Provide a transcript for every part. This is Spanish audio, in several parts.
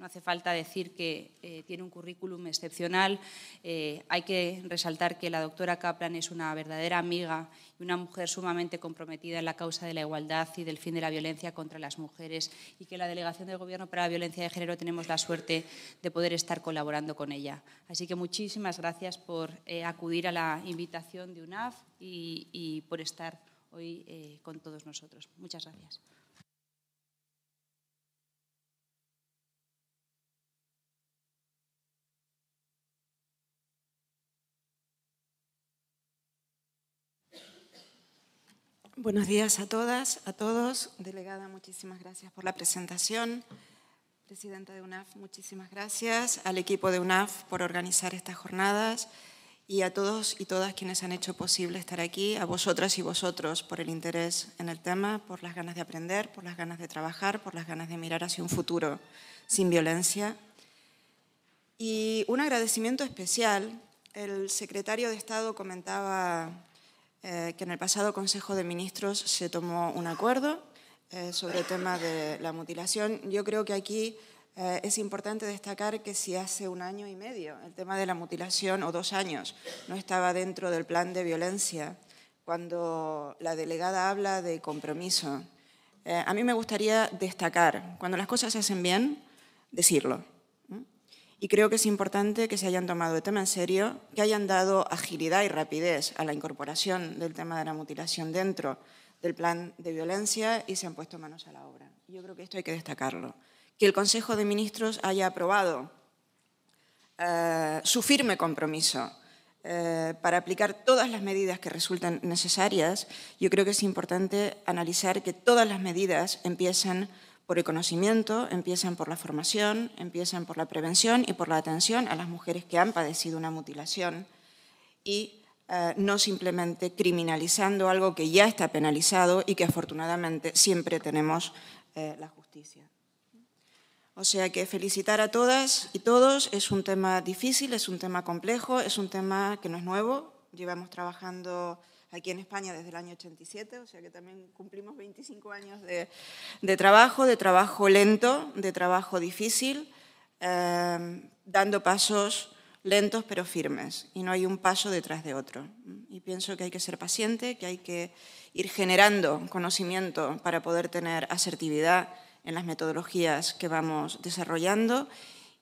No hace falta decir que eh, tiene un currículum excepcional. Eh, hay que resaltar que la doctora Kaplan es una verdadera amiga y una mujer sumamente comprometida en la causa de la igualdad y del fin de la violencia contra las mujeres y que la Delegación del Gobierno para la Violencia de Género tenemos la suerte de poder estar colaborando con ella. Así que muchísimas gracias por eh, acudir a la invitación de UNAF y por estar hoy con todos nosotros. Muchas gracias. Buenos días a todas, a todos. Delegada, muchísimas gracias por la presentación. Presidenta de UNAF, muchísimas gracias. Al equipo de UNAF por organizar estas jornadas y a todos y todas quienes han hecho posible estar aquí, a vosotras y vosotros por el interés en el tema, por las ganas de aprender, por las ganas de trabajar, por las ganas de mirar hacia un futuro sin violencia. Y un agradecimiento especial. El secretario de Estado comentaba eh, que en el pasado Consejo de Ministros se tomó un acuerdo eh, sobre el tema de la mutilación. Yo creo que aquí eh, es importante destacar que si hace un año y medio el tema de la mutilación, o dos años, no estaba dentro del plan de violencia, cuando la delegada habla de compromiso, a mí me gustaría destacar, cuando las cosas se hacen bien, decirlo y creo que es importante que se hayan tomado el tema en serio, que hayan dado agilidad y rapidez a la incorporación del tema de la mutilación dentro del plan de violencia y se han puesto manos a la obra. Yo creo que esto hay que destacarlo. Que el Consejo de Ministros haya aprobado eh, su firme compromiso eh, para aplicar todas las medidas que resulten necesarias, yo creo que es importante analizar que todas las medidas empiezan por el conocimiento, empiezan por la formación, empiezan por la prevención y por la atención a las mujeres que han padecido una mutilación y eh, no simplemente criminalizando algo que ya está penalizado y que afortunadamente siempre tenemos eh, la justicia. O sea que felicitar a todas y todos es un tema difícil, es un tema complejo, es un tema que no es nuevo, llevamos trabajando aquí en España desde el año 87, o sea que también cumplimos 25 años de, trabajo, de trabajo lento, de trabajo difícil, em, dando pasos lentos pero firmes y no hay un paso detrás de otro. Y pienso que hay que ser paciente, que hay que ir generando conocimiento para poder tener asertividad en las metodologías que vamos desarrollando.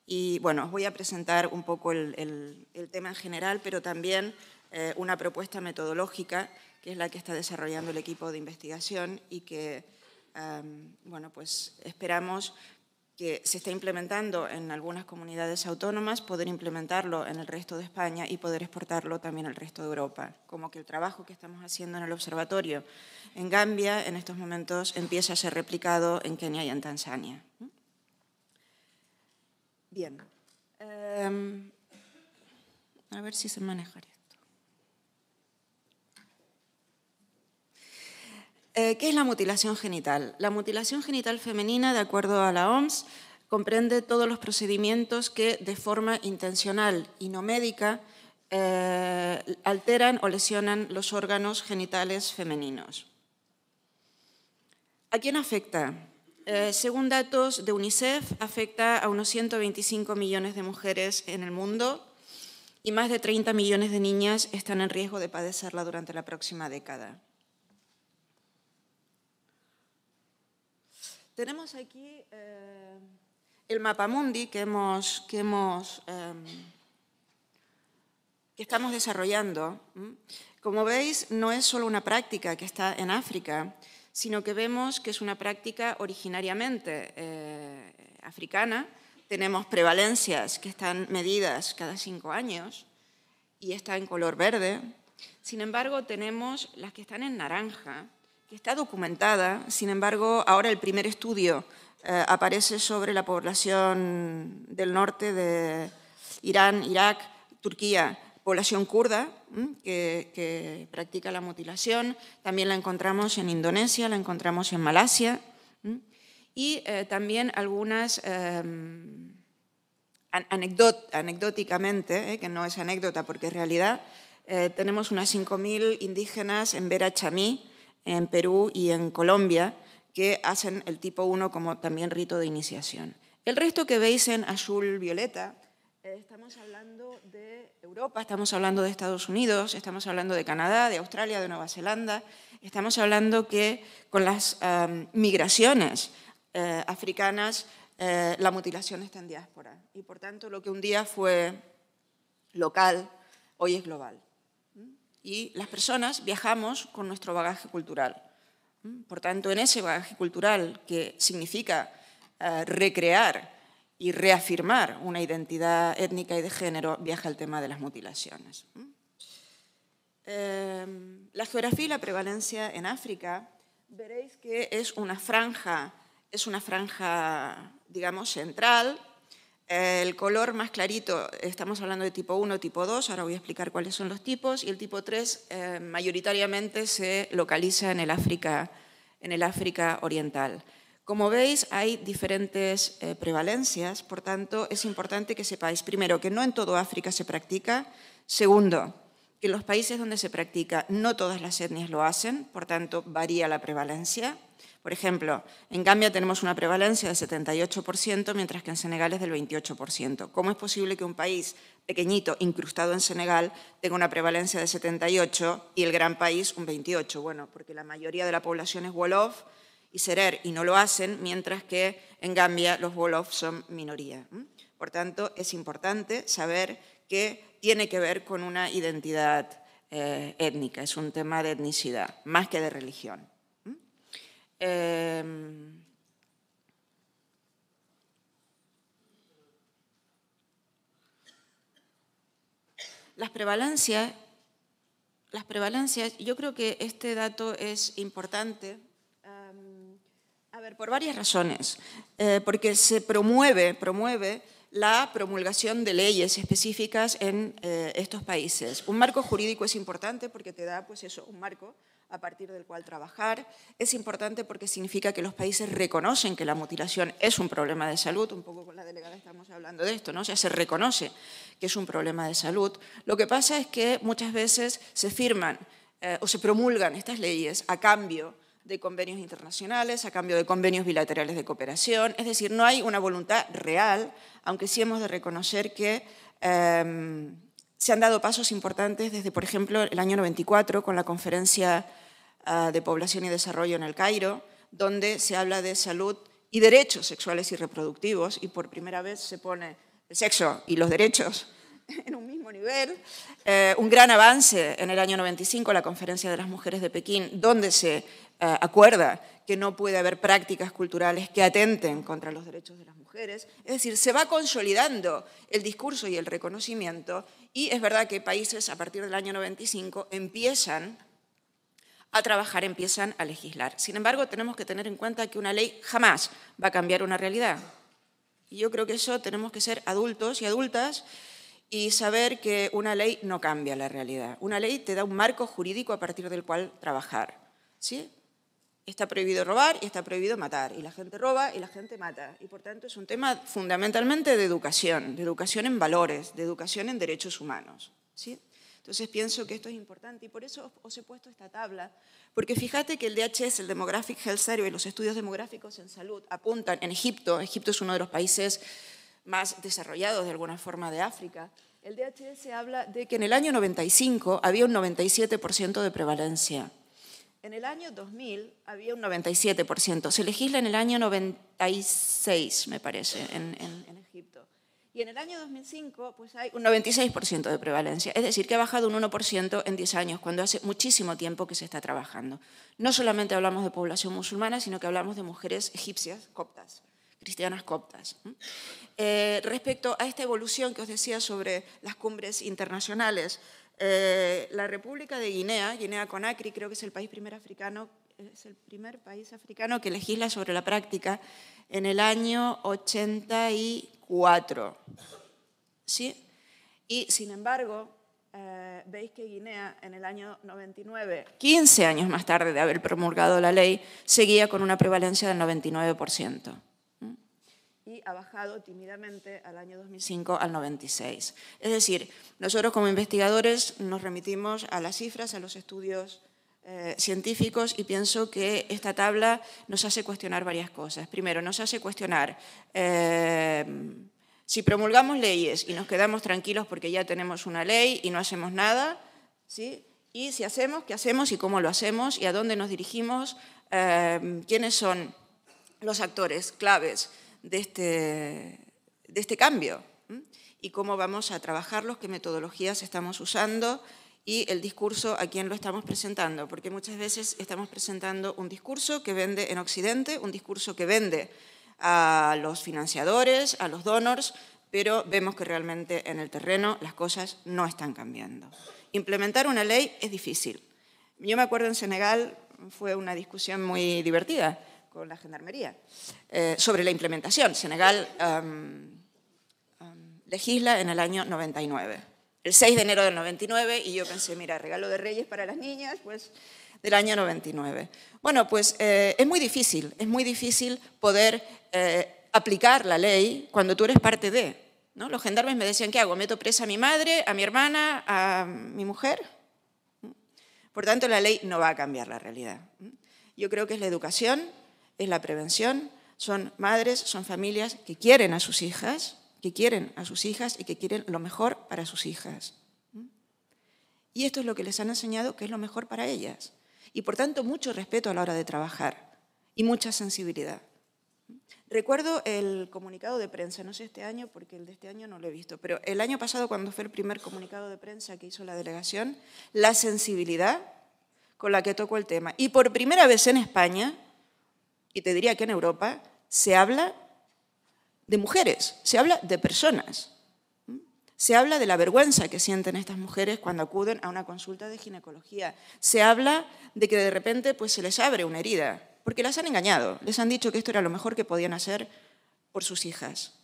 Y bueno, os voy a presentar un poco el, el tema en general, pero también eh, una propuesta metodológica que es la que está desarrollando el equipo de investigación y que em, bueno, pues esperamos que se está implementando en algunas comunidades autónomas, poder implementarlo en el resto de España y poder exportarlo también al resto de Europa. Como que el trabajo que estamos haciendo en el observatorio en Gambia en estos momentos empieza a ser replicado en Kenia y en Tanzania. Bien. Em, a ver si se maneja. Eh, ¿Qué es la mutilación genital? La mutilación genital femenina, de acuerdo a la OMS, comprende todos los procedimientos que de forma intencional y no médica eh, alteran o lesionan los órganos genitales femeninos. ¿A quién afecta? Eh, según datos de UNICEF, afecta a unos 125 millones de mujeres en el mundo y más de 30 millones de niñas están en riesgo de padecerla durante la próxima década. Tenemos aquí eh, el mapa mundi em, que estamos desarrollando. Como veis, no es solo una práctica que está en África, sino que vemos que es una práctica originariamente eh, africana. Tenemos prevalencias que están medidas cada cinco años y está en color verde. Sin embargo, tenemos las que están en naranja, que está documentada, sin embargo, ahora el primer estudio eh, aparece sobre la población del norte de Irán, Irak, Turquía, población kurda que, practica la mutilación. También la encontramos en Indonesia, la encontramos en Malasia y eh, también algunas eh, anecdóticamente, que no es anécdota porque es realidad, tenemos unas 5.000 indígenas en Berachamí, en Perú y en Colombia, que hacen el tipo 1 como también rito de iniciación. El resto que veis en azul violeta, eh, estamos hablando de Europa, estamos hablando de Estados Unidos, estamos hablando de Canadá, de Australia, de Nueva Zelanda, estamos hablando que con las migraciones eh, africanas eh, la mutilación está en diáspora y por tanto lo que un día fue local hoy es global y las personas viajamos con nuestro bagaje cultural. Mm, por tanto, en ese bagaje cultural que significa eh, recrear y reafirmar una identidad étnica y de género, viaja el tema de las mutilaciones. Mm. Em, la geografía y la prevalencia en África, veréis que es una franja, es una franja, digamos, central el color más clarito, estamos hablando de tipo 1, tipo 2, ahora voy a explicar cuáles son los tipos, y el tipo 3 eh, mayoritariamente se localiza en el África, en el África Oriental. Como veis, hay diferentes eh, prevalencias, por tanto, es importante que sepáis, primero, que no en todo África se practica, segundo, que en los países donde se practica no todas las etnias lo hacen, por tanto, varía la prevalencia, por ejemplo, en Gambia tenemos una prevalencia del 78%, mientras que en Senegal es del 28%. ¿Cómo es posible que un país pequeñito, incrustado en Senegal, tenga una prevalencia de 78% y el gran país un 28%? Bueno, porque la mayoría de la población es Wolof y Serer y no lo hacen, mientras que en Gambia los Wolof son minoría. Por tanto, es importante saber que tiene que ver con una identidad eh, étnica, es un tema de etnicidad, más que de religión. Em, las prevalencias, las prevalencias, yo creo que este dato es importante. Em, a ver, por varias razones. Eh, porque se promueve, promueve la promulgación de leyes específicas en eh, estos países. Un marco jurídico es importante porque te da, pues eso, un marco a partir del cual trabajar. Es importante porque significa que los países reconocen que la mutilación es un problema de salud, un poco con la delegada estamos hablando de esto, ¿no? O sea, se reconoce que es un problema de salud. Lo que pasa es que muchas veces se firman eh, o se promulgan estas leyes a cambio de convenios internacionales, a cambio de convenios bilaterales de cooperación, es decir, no hay una voluntad real, aunque sí hemos de reconocer que... Em, se han dado pasos importantes desde, por ejemplo, el año 94 con la conferencia Ah, de Población y Desarrollo en el Cairo, donde se habla de salud y derechos sexuales y reproductivos, y por primera vez se pone el sexo y los derechos en un mismo nivel. Eh, un gran avance en el año 95, la Conferencia de las Mujeres de Pekín, donde se eh, acuerda que no puede haber prácticas culturales que atenten contra los derechos de las mujeres. Es decir, se va consolidando el discurso y el reconocimiento y es verdad que países a partir del año 95 empiezan a trabajar, empiezan a legislar. Sin embargo, tenemos que tener en cuenta que una ley jamás va a cambiar una realidad. Y yo creo que eso tenemos que ser adultos y adultas y saber que una ley no cambia la realidad. Una ley te da un marco jurídico a partir del cual trabajar. ¿sí? Está prohibido robar y está prohibido matar. Y la gente roba y la gente mata. Y por tanto es un tema fundamentalmente de educación, de educación en valores, de educación en derechos humanos. ¿sí? Entonces pienso que esto es importante y por eso os he puesto esta tabla, porque fíjate que el DHS, el Demographic Health Survey, los estudios demográficos en salud apuntan en Egipto, Egipto es uno de los países más desarrollados de alguna forma de África, el DHS habla de que en el año 95 había un 97% de prevalencia. En el año 2000 había un 97%. Se legisla en el año 96, me parece, en, en Egipto. Y en el año 2005 pues hay un 96% de prevalencia, es decir, que ha bajado un 1% en 10 años, cuando hace muchísimo tiempo que se está trabajando. No solamente hablamos de población musulmana, sino que hablamos de mujeres egipcias coptas, cristianas coptas. Eh, respecto a esta evolución que os decía sobre las cumbres internacionales, eh, la República de Guinea, Guinea Conakry, creo que es el país primer africano, es el primer país africano que legisla sobre la práctica en el año 80 y cuatro. ¿Sí? Y sin embargo, eh, veis que Guinea en el año 99, 15 años más tarde de haber promulgado la ley, seguía con una prevalencia del 99%. Y ha bajado tímidamente al año 2005 al 96. Es decir, nosotros como investigadores nos remitimos a las cifras, a los estudios eh, científicos y pienso que esta tabla nos hace cuestionar varias cosas. Primero, nos hace cuestionar eh, si promulgamos leyes y nos quedamos tranquilos porque ya tenemos una ley y no hacemos nada, ¿sí? y si hacemos, qué hacemos y cómo lo hacemos y a dónde nos dirigimos, eh, quiénes son los actores claves de este, de este cambio ¿Mm? y cómo vamos a trabajarlos, qué metodologías estamos usando y el discurso a quién lo estamos presentando, porque muchas veces estamos presentando un discurso que vende en Occidente, un discurso que vende a los financiadores, a los donors, pero vemos que realmente en el terreno las cosas no están cambiando. Implementar una ley es difícil. Yo me acuerdo en Senegal fue una discusión muy divertida con la gendarmería eh, sobre la implementación. Senegal legisla en el año 99 el 6 de enero del 99 y yo pensé, mira, regalo de Reyes para las niñas, pues del año 99. Bueno, pues eh, es muy difícil, es muy difícil poder eh, aplicar la ley cuando tú eres parte de. Los gendarmes me decían, ¿qué hago? ¿Meto presa a mi madre, a mi hermana, a mi mujer? Por tanto, la ley no va a cambiar la realidad. Yo creo que es la educación, es la prevención, son madres, son familias que quieren a sus hijas, que quieren a sus hijas y que quieren lo mejor para sus hijas. Y esto es lo que les han enseñado que es lo mejor para ellas. Y por tanto, mucho respeto a la hora de trabajar y mucha sensibilidad. Recuerdo el comunicado de prensa, no sé este año porque el de este año no lo he visto, pero el año pasado cuando fue el primer comunicado de prensa que hizo la delegación, la sensibilidad con la que tocó el tema. Y por primera vez en España, y te diría que en Europa, se habla de mujeres, se habla de personas. Se habla de la vergüenza que sienten estas mujeres cuando acuden a una consulta de ginecología. Se habla de que de repente pues, se les abre una herida, porque las han engañado, les han dicho que esto era lo mejor que podían hacer por sus hijas,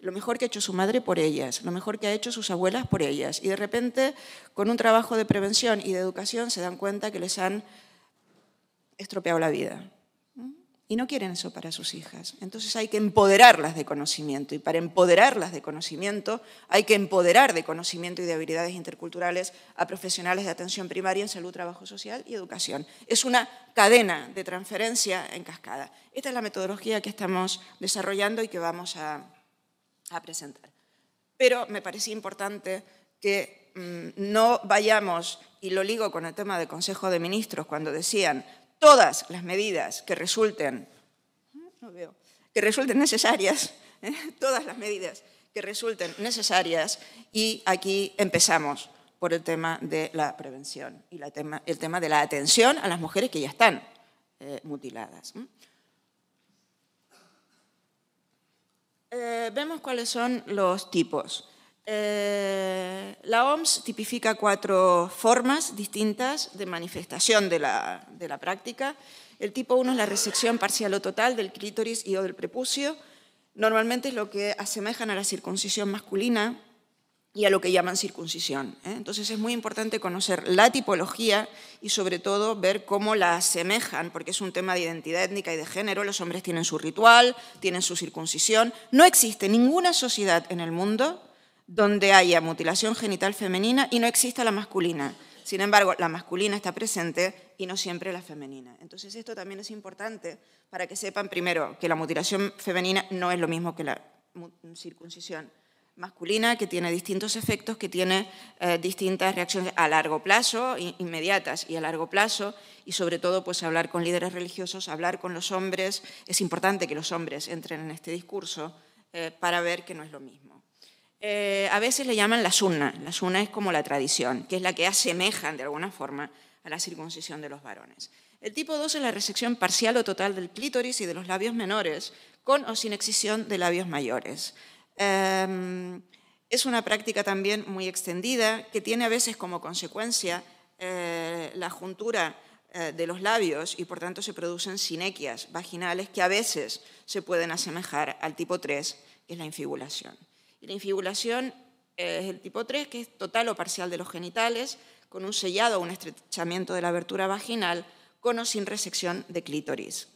lo mejor que ha hecho su madre por ellas, lo mejor que ha hecho sus abuelas por ellas. Y de repente, con un trabajo de prevención y de educación, se dan cuenta que les han estropeado la vida y no quieren eso para sus hijas. Entonces hay que empoderarlas de conocimiento y para empoderarlas de conocimiento hay que empoderar de conocimiento y de habilidades interculturales a profesionales de atención primaria en salud, trabajo social y educación. Es una cadena de transferencia en cascada. Esta es la metodología que estamos desarrollando y que vamos a, presentar. Pero me parecía importante que mm, no vayamos, y lo ligo con el tema del Consejo de Ministros, cuando decían todas las medidas que resulten, ¿Mm? que resulten necesarias, ¿eh? todas las medidas que resulten necesarias y aquí empezamos por el tema de la prevención y el tema de la atención a las mujeres que ya están eh, mutiladas. ¿Mm? Eh, vemos cuáles son los tipos. Eh, la OMS tipifica cuatro formas distintas de manifestación de la, práctica. El tipo uno es la resección parcial o total del clítoris y o del prepucio. Normalmente es lo que asemejan a la circuncisión masculina y a lo que llaman circuncisión. ¿eh? Entonces es muy importante conocer la tipología y sobre todo ver cómo la asemejan, porque es un tema de identidad étnica y de género. Los hombres tienen su ritual, tienen su circuncisión. No existe ninguna sociedad en el mundo donde haya mutilación genital femenina y no exista la masculina. Sin embargo, la masculina está presente y no siempre la femenina. Entonces, esto también es importante para que sepan, primero, que la mutilación femenina no es lo mismo que la circuncisión masculina, que tiene distintos efectos, que tiene eh, distintas reacciones a largo plazo, inmediatas y a largo plazo, y sobre todo pues hablar con líderes religiosos, hablar con los hombres, es importante que los hombres entren en este discurso eh, para ver que no es lo mismo. Eh, a veces le llaman la sunna. La sunna es como la tradición, que es la que asemeja de alguna forma a la circuncisión de los varones. El tipo 2 es la resección parcial o total del clítoris y de los labios menores, con o sin excisión de labios mayores. Em, es una práctica también muy extendida que tiene a veces como consecuencia eh, la juntura eh, de los labios y por tanto se producen sinequias vaginales que a veces se pueden asemejar al tipo 3, que es la infibulación la infibulación eh, es el tipo 3, que es total o parcial de los genitales, con un sellado o un estrechamiento de la abertura vaginal, cono sin resección de clítoris.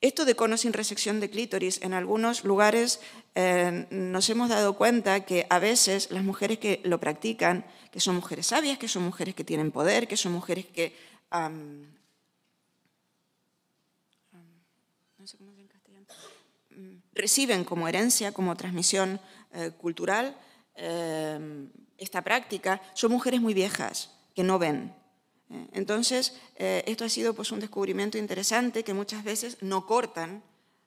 Esto de cono sin resección de clítoris, en algunos lugares eh, nos hemos dado cuenta que a veces las mujeres que lo practican, que son mujeres sabias, que son mujeres que tienen poder, que son mujeres que... no sé cómo en castellano, mm, reciben como herencia, como transmisión eh, cultural eh, esta práctica son mujeres muy viejas que no ven. Eh, entonces, esto ha sido pues, un descubrimiento interesante que muchas veces no cortan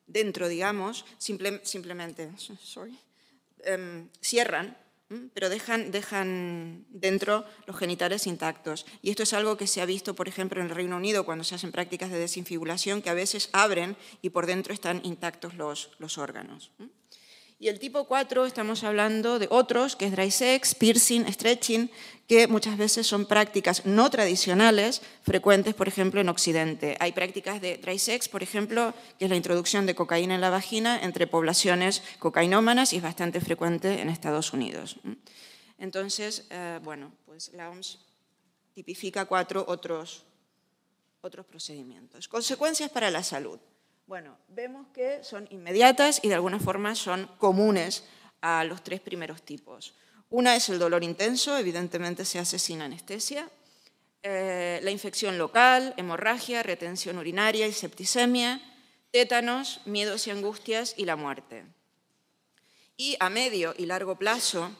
dentro, digamos, simplemente em, cierran pero dejan, dentro los genitales intactos. Y esto es algo que se ha visto, por ejemplo, en el Reino Unido cuando se hacen prácticas de desinfibulación, que a veces abren y por dentro están intactos los órganos. Y el tipo 4 estamos hablando de otros, que es dry sex, piercing, stretching, que muchas veces son prácticas no tradicionales, frecuentes, por ejemplo, en Occidente. Hay prácticas de dry sex, por ejemplo, que es la introducción de cocaína en la vagina entre poblaciones cocainómanas y es bastante frecuente en Estados Unidos. Entonces, eh, bueno, pues la OMS tipifica cuatro otros, otros procedimientos. Consecuencias para la salud. Bueno, vemos que son inmediatas y de alguna forma son comunes a los tres primeros tipos. Una es el dolor intenso, evidentemente se hace sin anestesia. Eh, la infección local, hemorragia, retención urinaria y septicemia, tétanos, miedos y angustias y la muerte. Y a medio y largo plazo,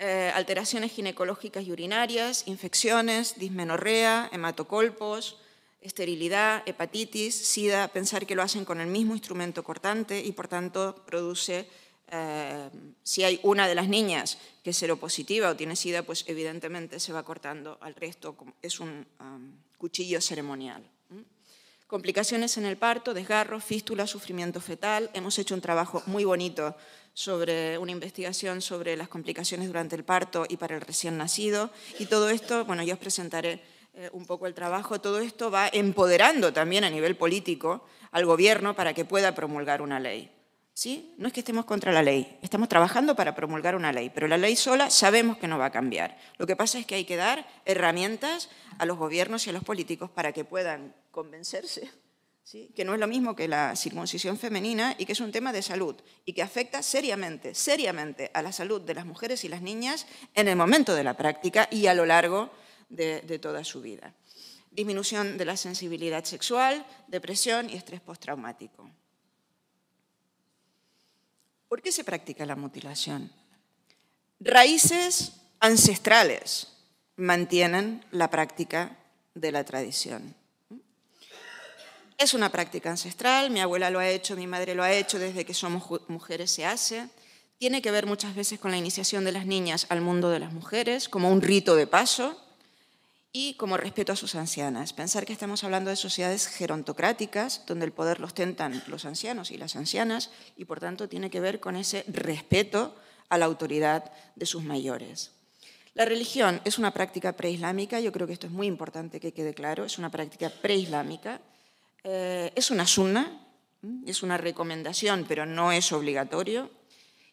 eh, alteraciones ginecológicas y urinarias, infecciones, dismenorrea, hematocolpos, esterilidad, hepatitis, sida, pensar que lo hacen con el mismo instrumento cortante y por tanto produce, eh, si hay una de las niñas que es seropositiva o tiene sida, pues evidentemente se va cortando al resto, es un um, cuchillo ceremonial. Complicaciones en el parto, desgarro, fístula, sufrimiento fetal. Hemos hecho un trabajo muy bonito sobre una investigación sobre las complicaciones durante el parto y para el recién nacido. Y todo esto, bueno, yo os presentaré eh, un poco el trabajo, todo esto va empoderando también a nivel político al gobierno para que pueda promulgar una ley. ¿Sí? No es que estemos contra la ley, estamos trabajando para promulgar una ley, pero la ley sola sabemos que no va a cambiar. Lo que pasa es que hay que dar herramientas a los gobiernos y a los políticos para que puedan convencerse ¿sí? que no es lo mismo que la circuncisión femenina y que es un tema de salud y que afecta seriamente, seriamente a la salud de las mujeres y las niñas en el momento de la práctica y a lo largo de, toda su vida. Disminución de la sensibilidad sexual, depresión y estrés postraumático. ¿Por qué se practica la mutilación? Raíces ancestrales mantienen la práctica de la tradición. Es una práctica ancestral, mi abuela lo ha hecho, mi madre lo ha hecho, desde que somos mujeres se hace. Tiene que ver muchas veces con la iniciación de las niñas al mundo de las mujeres, como un rito de paso y como respeto a sus ancianas. Pensar que estamos hablando de sociedades gerontocráticas, donde el poder lo ostentan los ancianos y las ancianas, y por tanto tiene que ver con ese respeto a la autoridad de sus mayores. La religión es una práctica preislámica, yo creo que esto es muy importante que quede claro, es una práctica preislámica, eh, es una sunna, es una recomendación, pero no es obligatorio,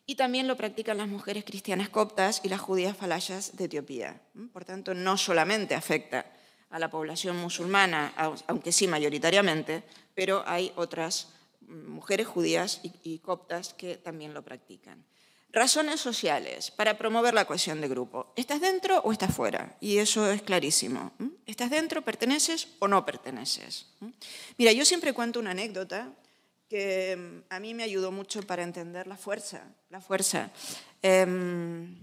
y también lo practican las mujeres cristianas coptas y las judías falayas de Etiopía. Por tanto, no solamente afecta a la población musulmana, aunque sí mayoritariamente, pero hay otras mm, mujeres judías y, coptas que también lo practican. Razones sociales para promover la cohesión de grupo. ¿Estás dentro o estás fuera? Y eso es clarísimo. ¿Estás dentro, perteneces o no perteneces? Mira, yo siempre cuento una anécdota que mm, a mí me ayudó mucho para entender la fuerza. La fuerza. Em,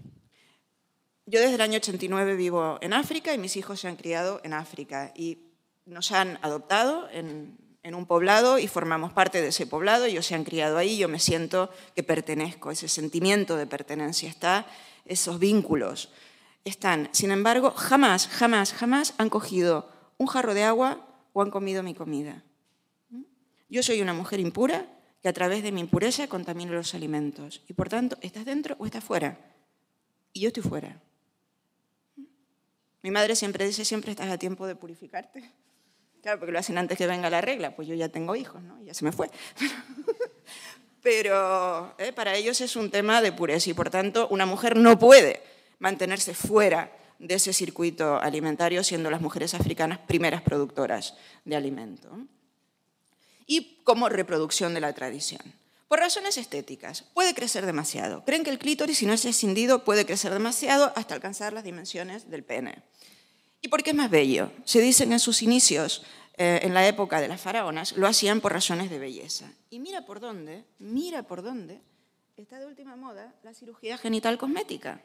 yo desde el año 89 vivo en África y mis hijos se han criado en África y nos han adoptado en, un poblado y formamos parte de ese poblado, ellos se han criado ahí, yo me siento que pertenezco, ese sentimiento de pertenencia está, esos vínculos están. Sin embargo, jamás, jamás, jamás han cogido un jarro de agua o han comido mi comida. Yo soy una mujer impura que a través de mi impureza contamina los alimentos. Y por tanto, ¿estás dentro o estás fuera? Y yo estoy fuera. Mi madre siempre dice, siempre estás a tiempo de purificarte. Claro, porque lo hacen antes que venga la regla, pues yo ya tengo hijos, ¿no? Ya se me fue. Pero eh, para ellos es un tema de pureza y por tanto una mujer no puede mantenerse fuera de ese circuito alimentario siendo las mujeres africanas primeras productoras de alimento y como reproducción de la tradición. Por razones estéticas, puede crecer demasiado. Creen que el clítoris, si no es escindido, puede crecer demasiado hasta alcanzar las dimensiones del pene. ¿Y por qué es más bello? Se dicen en sus inicios, eh, en la época de las faraonas, lo hacían por razones de belleza. Y mira por dónde, mira por dónde está de última moda la cirugía genital cosmética.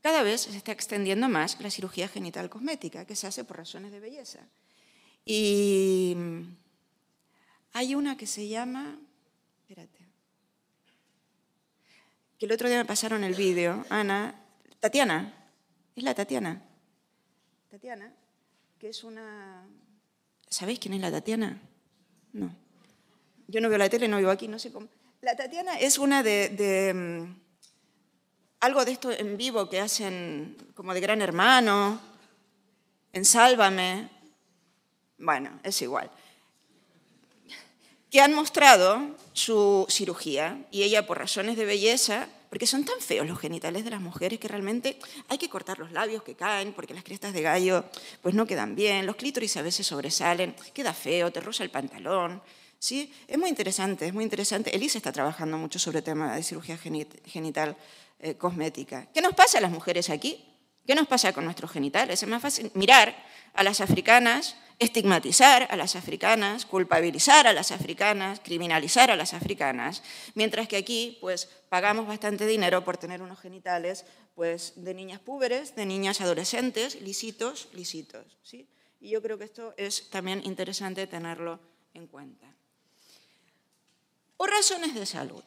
Cada vez se está extendiendo más la cirugía genital cosmética, que se hace por razones de belleza. Y hay una que se llama, espérate, que el otro día me pasaron el vídeo, Ana, Tatiana, es la Tatiana. Tatiana, que es una... ¿Sabéis quién es la Tatiana? No. Yo no veo la tele, no vivo aquí, no sé cómo. La Tatiana es una de, de mm, algo de esto en vivo que hacen como de Gran Hermano, en Sálvame. Bueno, es igual que han mostrado su cirugía y ella por razones de belleza, porque son tan feos los genitales de las mujeres que realmente hay que cortar los labios que caen porque las crestas de gallo pues no quedan bien, los clítoris a veces sobresalen, queda feo, te roza el pantalón. ¿sí? Es muy interesante, es muy interesante. Elisa está trabajando mucho sobre el tema de cirugía genital eh, cosmética. ¿Qué nos pasa a las mujeres aquí? ¿Qué nos pasa con nuestros genitales? Es más fácil mirar a las africanas estigmatizar a las africanas, culpabilizar a las africanas, criminalizar a las africanas, mientras que aquí pues pagamos bastante dinero por tener unos genitales pues de niñas púberes, de niñas adolescentes, lisitos, lisitos, ¿sí? Y yo creo que esto es también interesante tenerlo en cuenta. O razones de salud.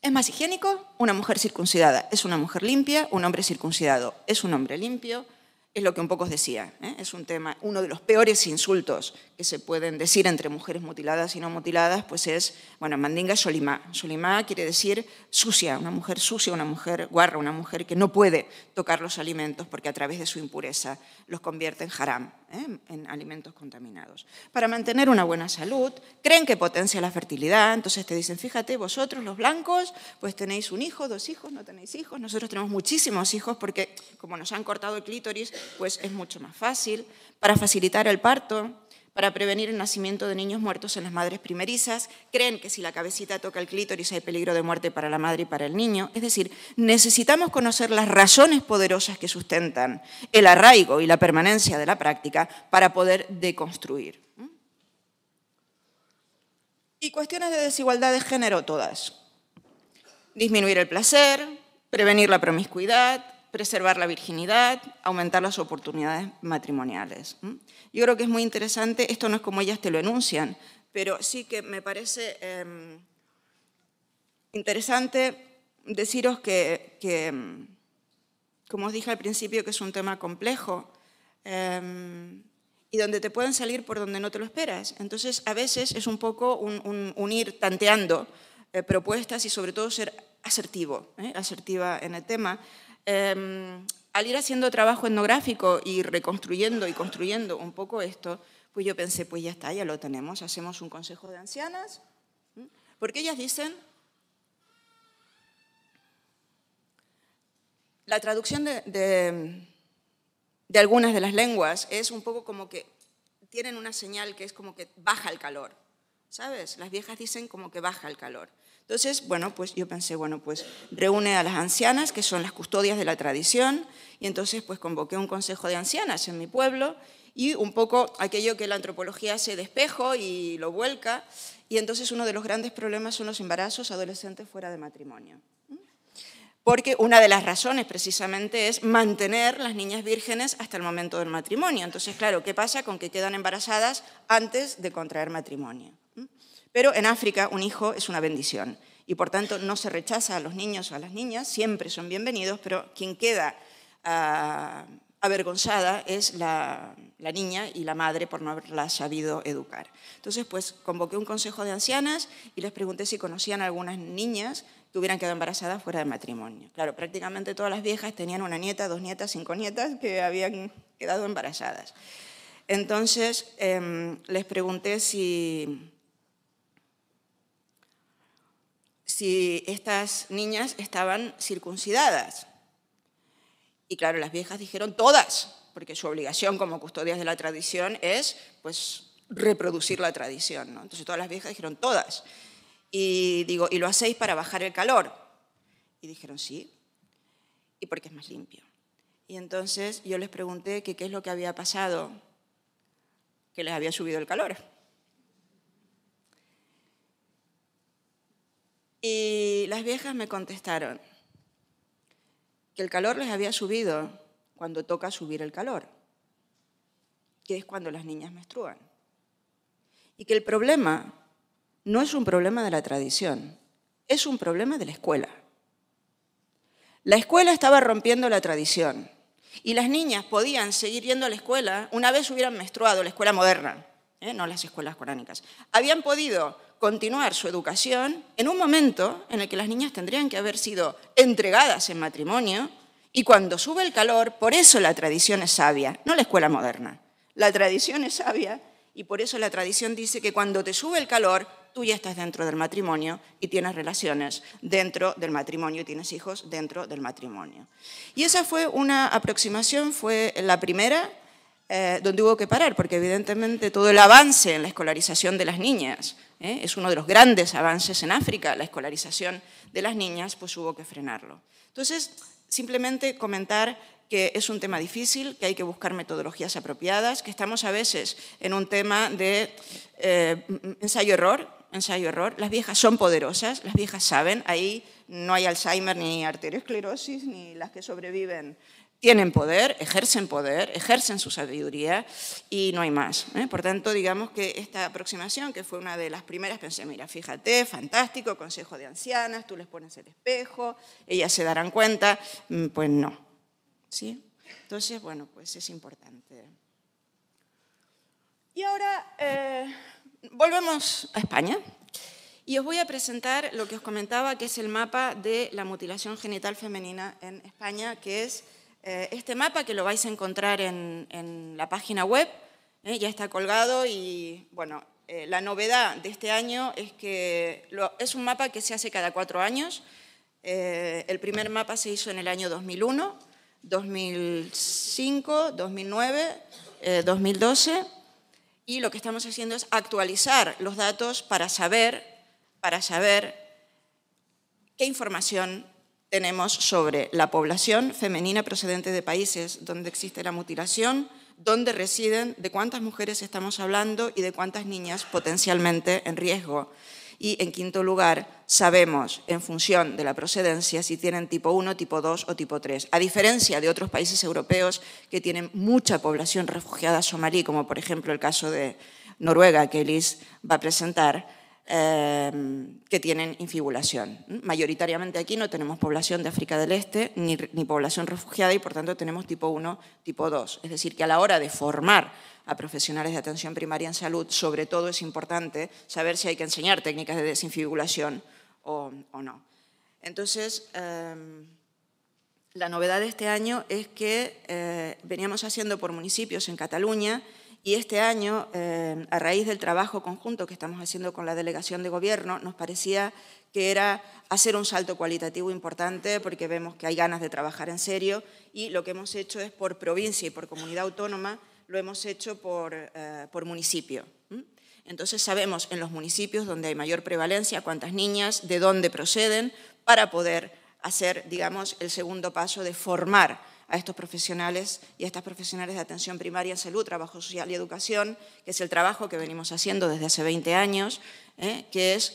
¿Es más higiénico? Una mujer circuncidada es una mujer limpia, un hombre circuncidado es un hombre limpio, es lo que un poco os decía. ¿eh? Es un tema, uno de los peores insultos que se pueden decir entre mujeres mutiladas y no mutiladas, pues es, bueno, mandinga solimá. Solimá quiere decir sucia, una mujer sucia, una mujer guarra, una mujer que no puede tocar los alimentos porque a través de su impureza los convierte en haram, ¿eh? en alimentos contaminados. Para mantener una buena salud, creen que potencia la fertilidad, entonces te dicen, fíjate, vosotros los blancos, pues tenéis un hijo, dos hijos, no tenéis hijos, nosotros tenemos muchísimos hijos porque como nos han cortado el clítoris, pues es mucho más fácil, para facilitar el parto, para prevenir el nacimiento de niños muertos en las madres primerizas, creen que si la cabecita toca el clítoris hay peligro de muerte para la madre y para el niño. Es decir, necesitamos conocer las razones poderosas que sustentan el arraigo y la permanencia de la práctica para poder deconstruir. Y cuestiones de desigualdad de género todas. Disminuir el placer, prevenir la promiscuidad, preservar la virginidad, aumentar las oportunidades matrimoniales. Yo creo que es muy interesante, esto no es como ellas te lo enuncian, pero sí que me parece em, interesante deciros que, em, como os dije al principio, que es un tema complejo em, y donde te pueden salir por donde no te lo esperas. Entonces, a veces es un poco un, ir tanteando eh, propuestas y sobre todo ser asertivo, ¿eh? asertiva en el tema. Em, al ir haciendo trabajo etnográfico y reconstruyendo y construyendo un poco esto, pues yo pensé, pues ya está, ya lo tenemos, hacemos un consejo de ancianas, porque ellas dicen, la traducción de algunas de las lenguas es un poco como que tienen una señal que es como que baja el calor, ¿sabes? Las viejas dicen como que baja el calor. Entonces, bueno, pues yo pensé, bueno, pues reúne a las ancianas, que son las custodias de la tradición, y entonces pues convoqué un consejo de ancianas en mi pueblo y un poco aquello que la antropología hace despejo y lo vuelca, y entonces uno de los grandes problemas son los embarazos adolescentes fuera de matrimonio. Porque una de las razones precisamente es mantener las niñas vírgenes hasta el momento del matrimonio. Entonces, claro, ¿qué pasa con que quedan embarazadas antes de contraer matrimonio? Pero en África un hijo es una bendición y por tanto no se rechaza a los niños o a las niñas, siempre son bienvenidos, pero quien queda ah, avergonzada es la, niña y la madre por no haberla sabido educar. Entonces, pues convoqué un consejo de ancianas y les pregunté si conocían algunas niñas que hubieran quedado embarazadas fuera de matrimonio. Claro, prácticamente todas las viejas tenían una nieta, dos nietas, cinco nietas que habían quedado embarazadas. Entonces, em, les pregunté si si estas niñas estaban circuncidadas. Y claro, las viejas dijeron todas, porque su obligación como custodias de la tradición es pues, reproducir la tradición. Entonces todas las viejas dijeron todas. Y digo, ¿y lo hacéis para bajar el calor? Y dijeron sí, y porque es más limpio. Y entonces yo les pregunté que qué es lo que había pasado, que les había subido el calor. Y las viejas me contestaron que el calor les había subido cuando toca subir el calor, que es cuando las niñas menstruan. Y que el problema no es un problema de la tradición, es un problema de la escuela. La escuela estaba rompiendo la tradición y las niñas podían seguir yendo a la escuela una vez hubieran menstruado, la escuela moderna, ¿eh? no las escuelas coránicas. Habían podido continuar su educación en un momento en el que las niñas tendrían que haber sido entregadas en matrimonio y cuando sube el calor, por eso la tradición es sabia, no la escuela moderna. La tradición es sabia y por eso la tradición dice que cuando te sube el calor, tú ya estás dentro del matrimonio y tienes relaciones dentro del matrimonio y tienes hijos dentro del matrimonio. Y esa fue una aproximación, fue la primera eh, donde hubo que parar, porque evidentemente todo el avance en la escolarización de las niñas, eh, es uno de los grandes avances en África, la escolarización de las niñas, pues hubo que frenarlo. Entonces, simplemente comentar que es un tema difícil, que hay que buscar metodologías apropiadas, que estamos a veces en un tema de eh, ensayo-error, ensayo-error. Las viejas son poderosas, las viejas saben, ahí no hay Alzheimer ni arteriosclerosis, ni las que sobreviven tienen poder, ejercen poder, ejercen su sabiduría y no hay más. ¿eh? Por tanto, digamos que esta aproximación, que fue una de las primeras, pensé, mira, fíjate, fantástico, consejo de ancianas, tú les pones el espejo, ellas se darán cuenta, mm, pues no. ¿sí? Entonces, bueno, pues es importante. Y ahora eh, volvemos a España. Y os voy a presentar lo que os comentaba, que es el mapa de la mutilación genital femenina en España, que es eh, este mapa que lo vais a encontrar en, la página web, eh, ya está colgado y bueno, eh, la novedad de este año es que es un mapa que se hace cada cuatro años. el primer mapa se hizo en el año 2001, 2005, 2009, 2012 y lo que estamos haciendo es actualizar los datos para saber, para saber qué información tenemos sobre la población femenina procedente de países donde existe la mutilación, dónde residen, de cuántas mujeres estamos hablando y de cuántas niñas potencialmente en riesgo. Y en quinto lugar, sabemos en función de la procedencia si tienen tipo 1, tipo 2 o tipo 3. A diferencia de otros países europeos que tienen mucha población refugiada somalí, como por ejemplo el caso de Noruega que Elis va a presentar, Em, que tienen infibulación. Mayoritariamente aquí no tenemos población de África del Este ni, población refugiada y por tanto tenemos tipo 1, tipo 2. Es decir, que a la hora de formar a profesionales de atención primaria en salud, sobre todo es importante saber si hay que enseñar técnicas de desinfibulación o, no. Entonces, em, la novedad de este año es que eh, veníamos haciendo por municipios en Cataluña y este año, eh, a raíz del trabajo conjunto que estamos haciendo con la delegación de gobierno, nos parecía que era hacer un salto cualitativo importante porque vemos que hay ganas de trabajar en serio y lo que hemos hecho es por provincia y por comunidad autónoma, lo hemos hecho por, eh, por municipio. Entonces sabemos en los municipios donde hay mayor prevalencia cuántas niñas, de dónde proceden, para poder hacer, digamos, el segundo paso de formar a estos profesionales y a estas profesionales de atención primaria, en salud, trabajo social y educación, que es el trabajo que venimos haciendo desde hace 20 años, ¿eh? que es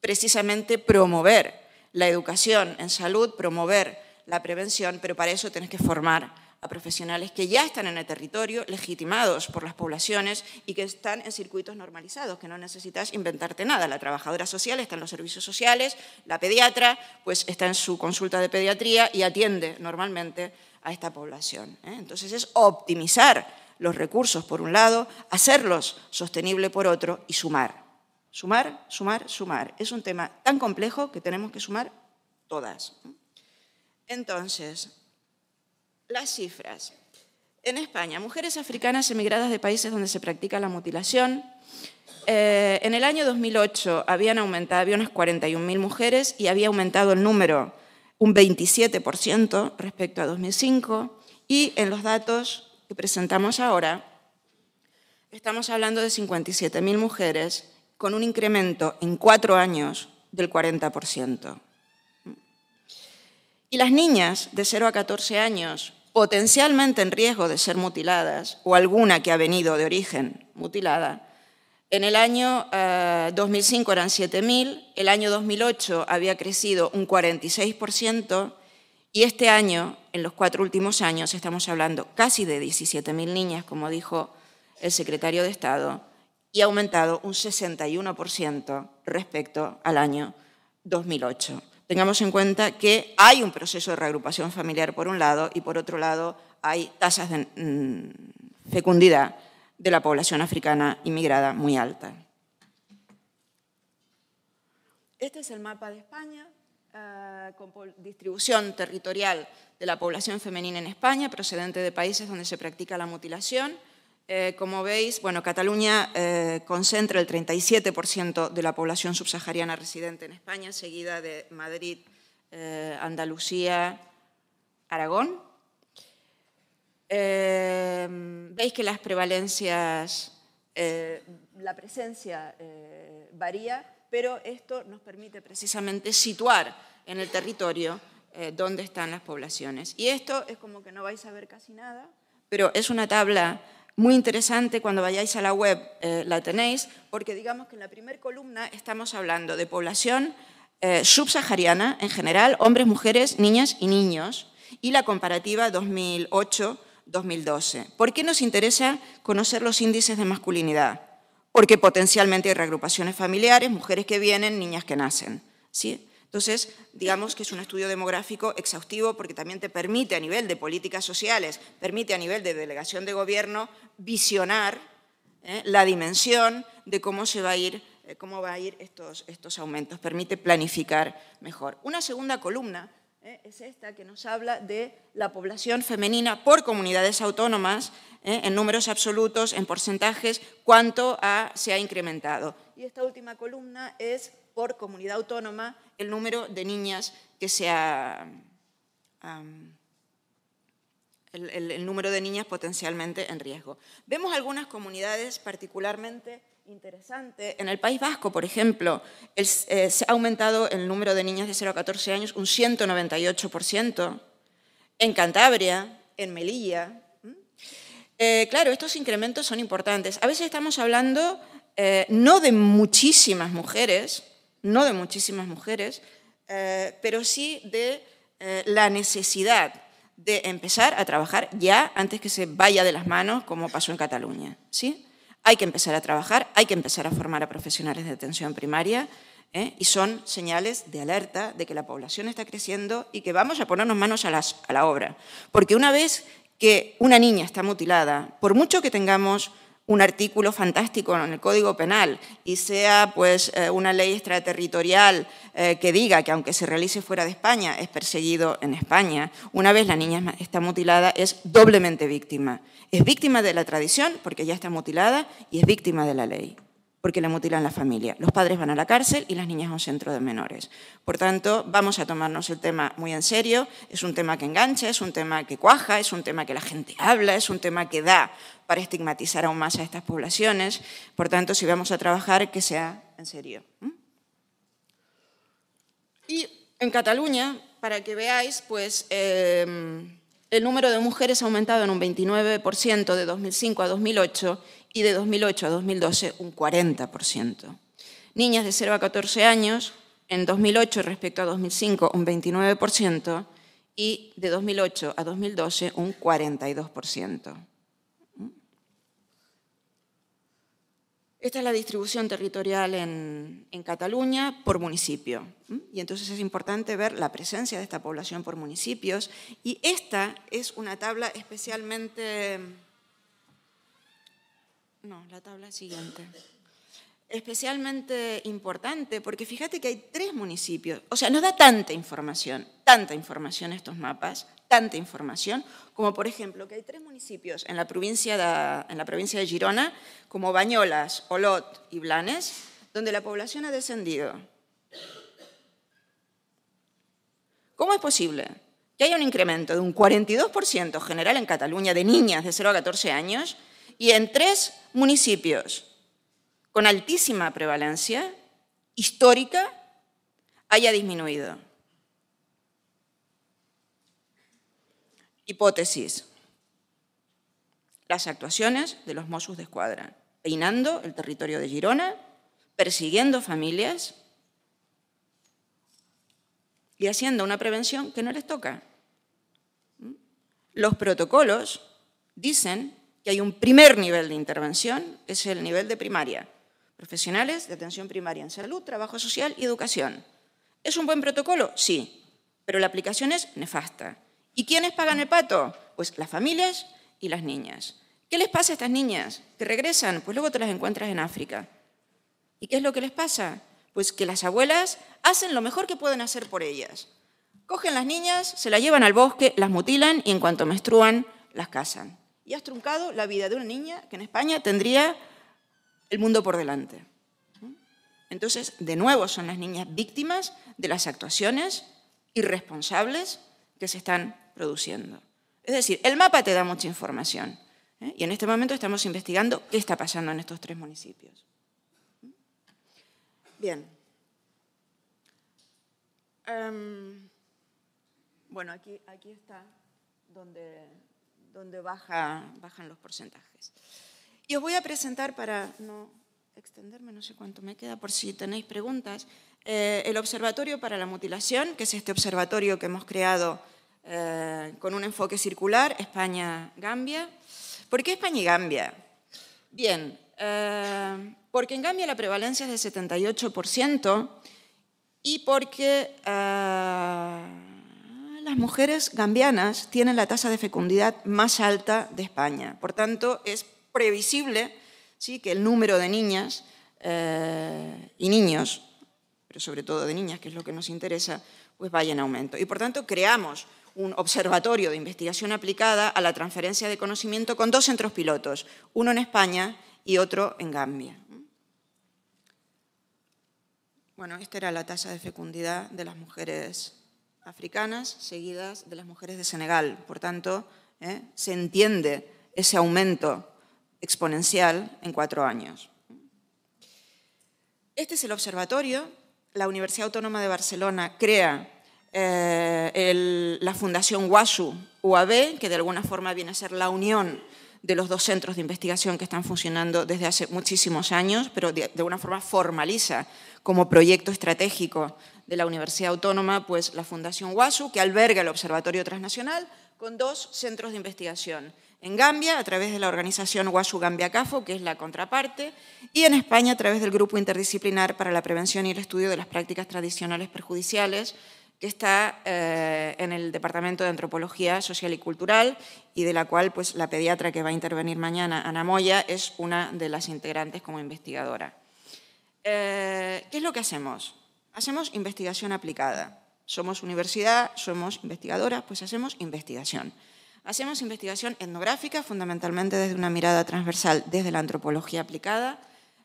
precisamente promover la educación en salud, promover la prevención, pero para eso tenés que formar a profesionales que ya están en el territorio, legitimados por las poblaciones y que están en circuitos normalizados, que no necesitas inventarte nada. La trabajadora social está en los servicios sociales, la pediatra pues está en su consulta de pediatría y atiende normalmente a esta población. ¿eh? Entonces es optimizar los recursos por un lado, hacerlos sostenible por otro y sumar. Sumar, sumar, sumar. Es un tema tan complejo que tenemos que sumar todas. Entonces, las cifras. En España, mujeres africanas emigradas de países donde se practica la mutilación. Eh, en el año 2008 habían aumentado, había unas 41.000 mujeres y había aumentado el número un 27% respecto a 2005 y en los datos que presentamos ahora estamos hablando de 57.000 mujeres con un incremento en cuatro años del 40%. Y las niñas de 0 a 14 años potencialmente en riesgo de ser mutiladas o alguna que ha venido de origen mutilada, en el año 2005 eh, eran 7.000, el año 2008 había crecido un 46% y este año, en los cuatro últimos años, estamos hablando casi de 17.000 niñas, como dijo el secretario de Estado, y ha aumentado un 61% respecto al año 2008. Tengamos en cuenta que hay un proceso de reagrupación familiar por un lado y por otro lado hay tasas de mm, fecundidad de la población africana inmigrada muy alta. Este es el mapa de España, eh, con distribución territorial de la población femenina en España, procedente de países donde se practica la mutilación. Eh, como veis, bueno, Cataluña eh, concentra el 37% de la población subsahariana residente en España, seguida de Madrid, Andalucía, Aragón, Em, veis que las prevalencias, eh, la presencia eh, varía, pero esto nos permite precisamente situar en el territorio eh, dónde están las poblaciones. Y esto es como que no vais a ver casi nada, pero es una tabla muy interesante cuando vayáis a la web, la tenéis, porque digamos que en la primera columna estamos hablando de población subsahariana en general, hombres, mujeres, niñas y niños, y la comparativa 2008 2012. ¿Por qué nos interesa conocer los índices de masculinidad? Porque potencialmente hay reagrupaciones familiares, mujeres que vienen, niñas que nacen. ¿sí? Entonces, digamos que es un estudio demográfico exhaustivo porque también te permite a nivel de políticas sociales, permite a nivel de delegación de gobierno visionar ¿eh? la dimensión de cómo se va a ir, eh, cómo va a ir estos, estos aumentos, permite planificar mejor. Una segunda columna ¿eh? es esta que nos habla de la población femenina por comunidades autónomas ¿eh? en números absolutos, en porcentajes, cuánto se ha incrementado. Y esta última columna es por comunidad autónoma el número de niñas que se ha... el número de niñas potencialmente en riesgo. Vemos algunas comunidades particularmente interesante. En el País Vasco, por ejemplo, eh, se ha aumentado el número de niñas de 0 a 14 años un 198%. En Cantabria, en Melilla. Eh, claro, estos incrementos son importantes. A veces estamos hablando eh, no de muchísimas mujeres, no de muchísimas mujeres, pero sí de la necesidad de empezar a trabajar ya antes que se vaya de las manos, como pasó en Cataluña. ¿Sí? hay que empezar a trabajar, hay que empezar a formar a profesionales de atención primaria ¿eh? y son señales de alerta de que la población está creciendo y que vamos a ponernos manos a, a la obra. Porque una vez que una niña está mutilada, por mucho que tengamos un artículo fantástico en el Código Penal y sea pues eh, una ley extraterritorial eh, que diga que aunque se realice fuera de España es perseguido en España, una vez la niña está mutilada es doblemente víctima. Es víctima de la tradición porque ya está mutilada y es víctima de la ley porque le mutilan la familia. Los padres van a la cárcel y las niñas a un centro de menores. Por tanto, vamos a tomarnos el tema muy en serio. Es un tema que engancha, es un tema que cuaja, es un tema que la gente habla, es un tema que da para estigmatizar aún más a estas poblaciones. Por tanto, si vamos a trabajar, que sea en serio. Y en Cataluña, para que veáis, pues... Em, el número de mujeres ha aumentado en un 29% de 2005 a 2008 y de 2008 a 2012 un 40%. Niñas de 0 a 14 años, en 2008 respecto a 2005 un 29% y de 2008 a 2012 un 42%. Esta es la distribución territorial en, Cataluña por municipio. Y entonces es importante ver la presencia de esta población por municipios. Y esta es una tabla especialmente no, la tabla siguiente. Especialmente importante porque fíjate que hay tres municipios. O sea, nos da tanta información, tanta información estos mapas, tanta información, como por ejemplo que hay tres municipios en la provincia de, en la provincia de Girona, como Bañolas, Olot y Blanes, donde la población ha descendido. ¿Cómo es posible que haya un incremento de un 42% general en Cataluña de niñas de 0 a 14 años y en tres municipios con altísima prevalencia histórica haya disminuido. Hipótesis. Las actuaciones de los Mossos de Escuadra, peinando el territorio de Girona, persiguiendo familias y haciendo una prevención que no les toca. ¿Mm? Los protocolos dicen que hay un primer nivel de intervención, que es el nivel de primaria. Profesionales de atención primaria en salud, trabajo social y educación. ¿Es un buen protocolo? Sí, pero la aplicación es nefasta. ¿Y quiénes pagan el pato? Pues las familias y las niñas. ¿Qué les pasa a estas niñas que regresan? Pues luego te las encuentras en África. ¿Y qué es lo que les pasa? Pues que las abuelas hacen lo mejor que pueden hacer por ellas. Cogen las niñas, se las llevan al bosque, las mutilan y en cuanto menstruan, las casan y has truncado la vida de una niña que en España tendría el mundo por delante. Entonces, de nuevo, son las niñas víctimas de las actuaciones irresponsables que se están produciendo. Es decir, el mapa te da mucha información. ¿eh? Y en este momento estamos investigando qué está pasando en estos tres municipios. Bien. Em, bueno, aquí, aquí está donde donde bajan los porcentajes. Y os voy a presentar, para no extenderme, no sé cuánto me queda, por si tenéis preguntas, eh, el Observatorio para la Mutilación, que es este observatorio que hemos creado eh, con un enfoque circular, España-Gambia. ¿Por qué España y Gambia? Bien, eh, porque en Gambia la prevalencia es del 78% y porque las mujeres gambianas tienen la tasa de fecundidad más alta de España. Por tanto, es previsible que el número de niñas eh, y niños, pero sobre todo de niñas, que es lo que nos interesa, pues vaya en aumento. Y por tanto, creamos un observatorio de investigación aplicada a la transferencia de conocimiento con dos centros pilotos, uno en España y otro en Gambia. Bueno, esta era la tasa de fecundidad de las mujeres africanas seguidas de las mujeres de Senegal. Por tanto, ¿eh? se entiende ese aumento exponencial en cuatro años. Este es el observatorio. La Universidad Autónoma de Barcelona crea eh, la Fundación WASU UAB, que de alguna forma viene a ser la unión de los dos centros de investigación que están funcionando desde hace muchísimos años, pero de, alguna forma formaliza como proyecto estratégico de la Universidad Autónoma, pues la Fundación WASU, que alberga el Observatorio Transnacional, con dos centros de investigación. En Gambia, a través de la organización WASU Gambia CAFO, que es la contraparte, y en España, a través del Grupo Interdisciplinar para la Prevención y el Estudio de las Prácticas Tradicionales Perjudiciales, que está eh, en el Departamento de Antropología Social y Cultural y de la cual pues, la pediatra que va a intervenir mañana, Ana Moya, es una de las integrantes como investigadora. Eh, ¿Qué es lo que hacemos? Hacemos investigación aplicada. Somos universidad, somos investigadoras, pues hacemos investigación. Hacemos investigación etnográfica, fundamentalmente desde una mirada transversal, desde la antropología aplicada,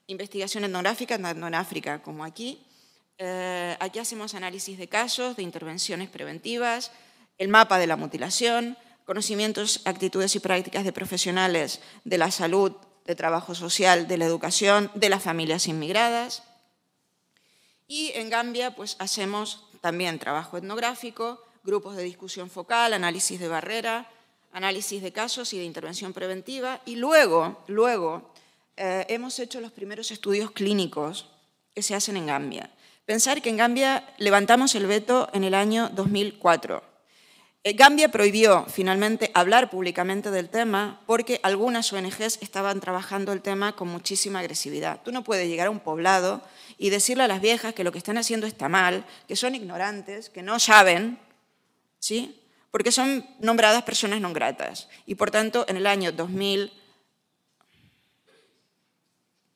investigación etnográfica, tanto en África como aquí. Eh, aquí hacemos análisis de casos, de intervenciones preventivas, el mapa de la mutilación, conocimientos, actitudes y prácticas de profesionales de la salud, de trabajo social, de la educación, de las familias inmigradas. Y en Gambia pues, hacemos también trabajo etnográfico, grupos de discusión focal, análisis de barrera, análisis de casos y de intervención preventiva. Y luego, luego eh, hemos hecho los primeros estudios clínicos que se hacen en Gambia. Pensar que en Gambia levantamos el veto en el año 2004 eh, Gambia prohibió finalmente hablar públicamente del tema porque algunas ONGs estaban trabajando el tema con muchísima agresividad. Tú no puedes llegar a un poblado y decirle a las viejas que lo que están haciendo está mal, que son ignorantes, que no saben, ¿sí? porque son nombradas personas no gratas. Y por tanto, en el año 2000,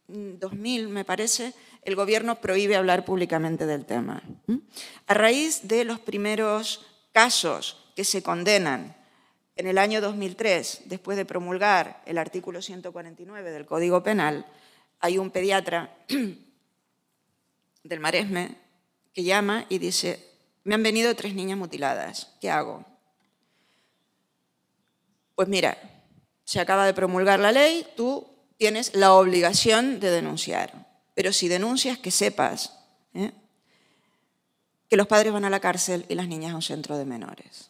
2000 mm, me parece, el gobierno prohíbe hablar públicamente del tema. ¿Mm? A raíz de los primeros casos que se condenan en el año 2003, después de promulgar el artículo 149 del Código Penal, hay un pediatra del Maresme que llama y dice, me han venido tres niñas mutiladas, ¿qué hago? Pues mira, se acaba de promulgar la ley, tú tienes la obligación de denunciar, pero si denuncias que sepas ¿eh? que los padres van a la cárcel y las niñas a un centro de menores.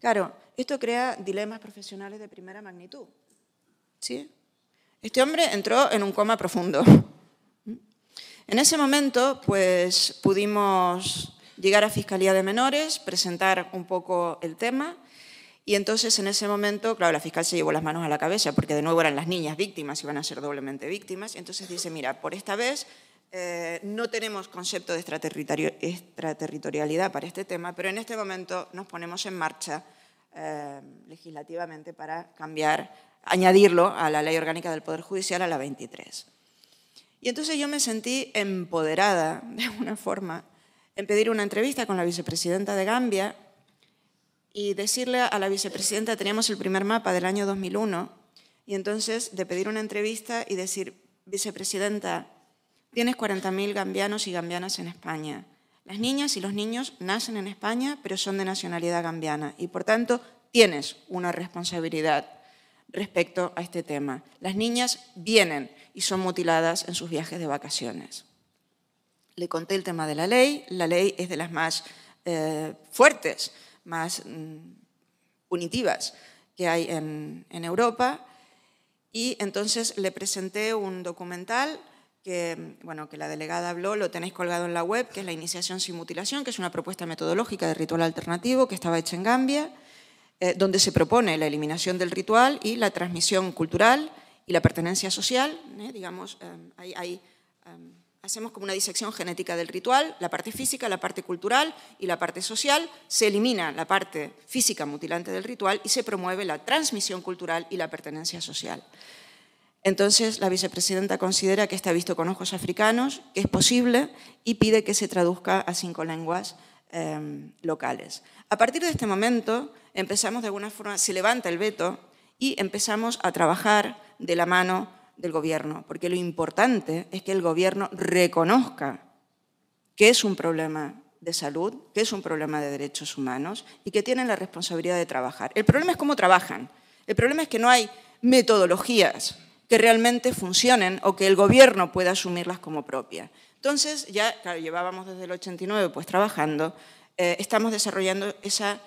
Claro, esto crea dilemas profesionales de primera magnitud. ¿Sí? Este hombre entró en un coma profundo. En ese momento, pues pudimos llegar a Fiscalía de Menores, presentar un poco el tema. Y entonces en ese momento, claro, la fiscal se llevó las manos a la cabeza porque de nuevo eran las niñas víctimas, iban a ser doblemente víctimas. y Entonces dice, mira, por esta vez eh, no tenemos concepto de extraterritorialidad para este tema, pero en este momento nos ponemos en marcha eh, legislativamente para cambiar, añadirlo a la Ley Orgánica del Poder Judicial, a la 23. Y entonces yo me sentí empoderada, de alguna forma, en pedir una entrevista con la vicepresidenta de Gambia y decirle a la vicepresidenta, teníamos el primer mapa del año 2001, y entonces de pedir una entrevista y decir, vicepresidenta, Tienes 40.000 gambianos y gambianas en España. Las niñas y los niños nacen en España, pero son de nacionalidad gambiana y por tanto tienes una responsabilidad respecto a este tema. Las niñas vienen y son mutiladas en sus viajes de vacaciones. Le conté el tema de la ley. La ley es de las más eh, fuertes, más mm, punitivas que hay en, en Europa. Y entonces le presenté un documental que, bueno, que la delegada habló, lo tenéis colgado en la web, que es la iniciación sin mutilación, que es una propuesta metodológica de ritual alternativo que estaba hecha en Gambia, eh, donde se propone la eliminación del ritual y la transmisión cultural y la pertenencia social, ¿eh? digamos, eh, hacemos como una disección genética del ritual, la parte física, la parte cultural y la parte social, se elimina la parte física mutilante del ritual y se promueve la transmisión cultural y la pertenencia social. Entonces, la vicepresidenta considera que está visto con ojos africanos, que es posible, y pide que se traduzca a cinco lenguas em, locales. A partir de este momento, empezamos de alguna forma, se levanta el veto y empezamos a trabajar de la mano del gobierno, porque lo importante es que el gobierno reconozca que es un problema de salud, que es un problema de derechos humanos y que tienen la responsabilidad de trabajar. El problema es cómo trabajan. El problema es que no hay metodologías que realmente funcionen o que el gobierno pueda asumirlas como propias. Entonces, ya, llevábamos desde el 89 pues trabajando, eh, estamos desarrollando esa,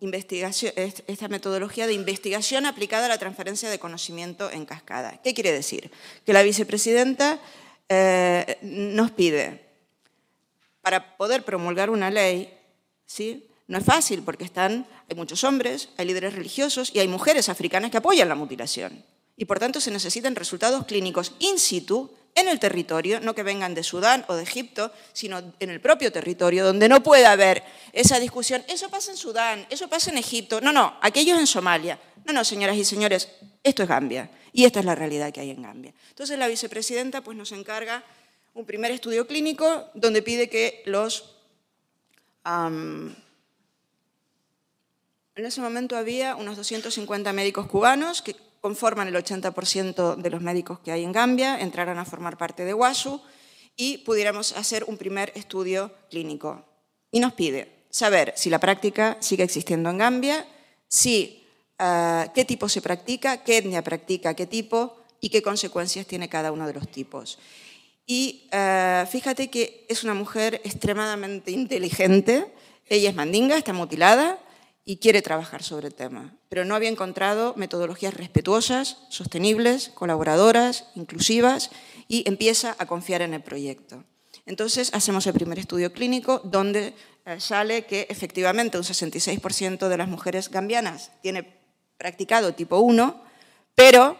investigación, esta metodología de investigación aplicada a la transferencia de conocimiento en cascada. ¿Qué quiere decir? Que la vicepresidenta eh, nos pide, para poder promulgar una ley, ¿sí?, no es fácil porque están, hay muchos hombres, hay líderes religiosos y hay mujeres africanas que apoyan la mutilación y por tanto se necesitan resultados clínicos in situ en el territorio, no que vengan de Sudán o de Egipto, sino en el propio territorio, donde no puede haber esa discusión, eso pasa en Sudán, eso pasa en Egipto, no, no, aquellos en Somalia. No, no, señoras y señores, esto es Gambia y esta es la realidad que hay en Gambia. Entonces la vicepresidenta pues, nos encarga un primer estudio clínico donde pide que los... en ese momento había unos 250 médicos cubanos que conforman el 80% de los médicos que hay en Gambia, entrarán a formar parte de WASU y pudiéramos hacer un primer estudio clínico. Y nos pide saber si la práctica sigue existiendo en Gambia, si, ah, qué tipo se practica, qué etnia practica, qué tipo y qué consecuencias tiene cada uno de los tipos. Y ah, fíjate que es una mujer extremadamente inteligente, ella es mandinga, está mutilada, y quiere trabajar sobre el tema, pero no había encontrado metodologías respetuosas, sostenibles, colaboradoras, inclusivas y empieza a confiar en el proyecto. Entonces hacemos el primer estudio clínico donde eh, sale que efectivamente un 66% de las mujeres gambianas tiene practicado tipo 1, pero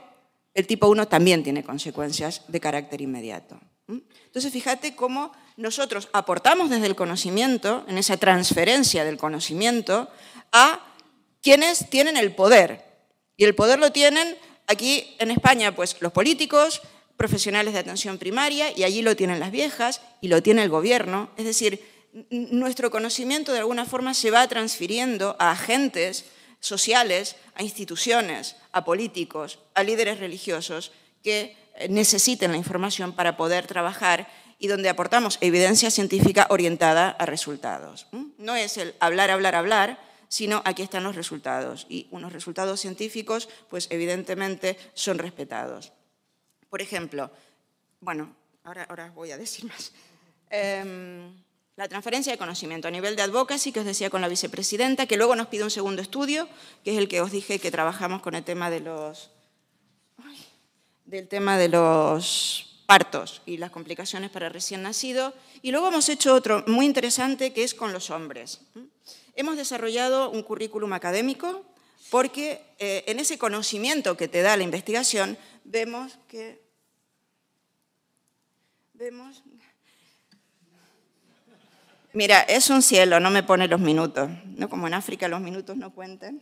el tipo 1 también tiene consecuencias de carácter inmediato. Entonces, fíjate cómo nosotros aportamos desde el conocimiento, en esa transferencia del conocimiento, a quienes tienen el poder. Y el poder lo tienen aquí en España, pues los políticos, profesionales de atención primaria, y allí lo tienen las viejas, y lo tiene el gobierno. Es decir, nuestro conocimiento de alguna forma se va transfiriendo a agentes sociales, a instituciones, a políticos, a líderes religiosos que necesiten la información para poder trabajar y donde aportamos evidencia científica orientada a resultados. No es el hablar, hablar, hablar, sino aquí están los resultados y unos resultados científicos pues evidentemente son respetados. Por ejemplo, bueno, ahora, ahora voy a decir más. Em, la transferencia de conocimiento a nivel de advocacy, que os decía con la vicepresidenta, que luego nos pide un segundo estudio, que es el que os dije que trabajamos con el tema de los, del tema de los partos y las complicaciones para recién nacido. Y luego hemos hecho otro muy interesante que es con los hombres. Hemos desarrollado un currículum académico porque eh, en ese conocimiento que te da la investigación vemos que... Vemos... Mira, es un cielo, no me pone los minutos. ¿no? Como en África los minutos no cuentan.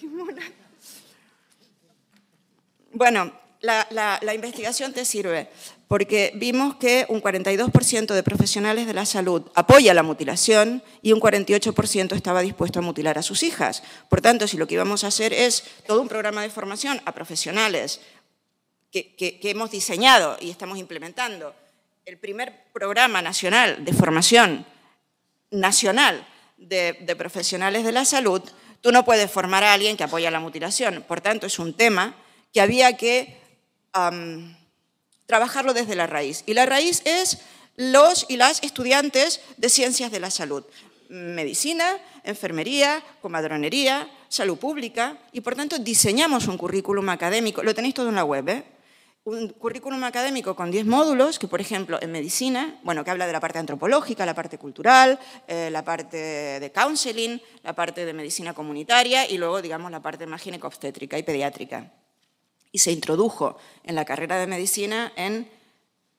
Bueno, la, investigación te sirve porque vimos que un 42% de profesionales de la salud apoya la mutilación y un 48% estaba dispuesto a mutilar a sus hijas. Por tanto, si lo que íbamos a hacer es todo un programa de formación a profesionales que, hemos diseñado y estamos implementando, el primer programa nacional de formación nacional de profesionales de la salud, tú no puedes formar a alguien que apoya la mutilación. Por tanto, es un tema que había que trabajarlo desde la raíz. Y la raíz es los y las estudiantes de ciencias de la salud, medicina, enfermería, comadronería, salud pública, y por tanto diseñamos un currículum académico, lo tenéis todo en la web, ¿eh? un currículum académico con 10 módulos, que por ejemplo en medicina, bueno, que habla de la parte antropológica, la parte cultural, eh, la parte de counseling, la parte de medicina comunitaria y luego, digamos, la parte más gineco-obstétrica y pediátrica y se introdujo en la carrera de medicina en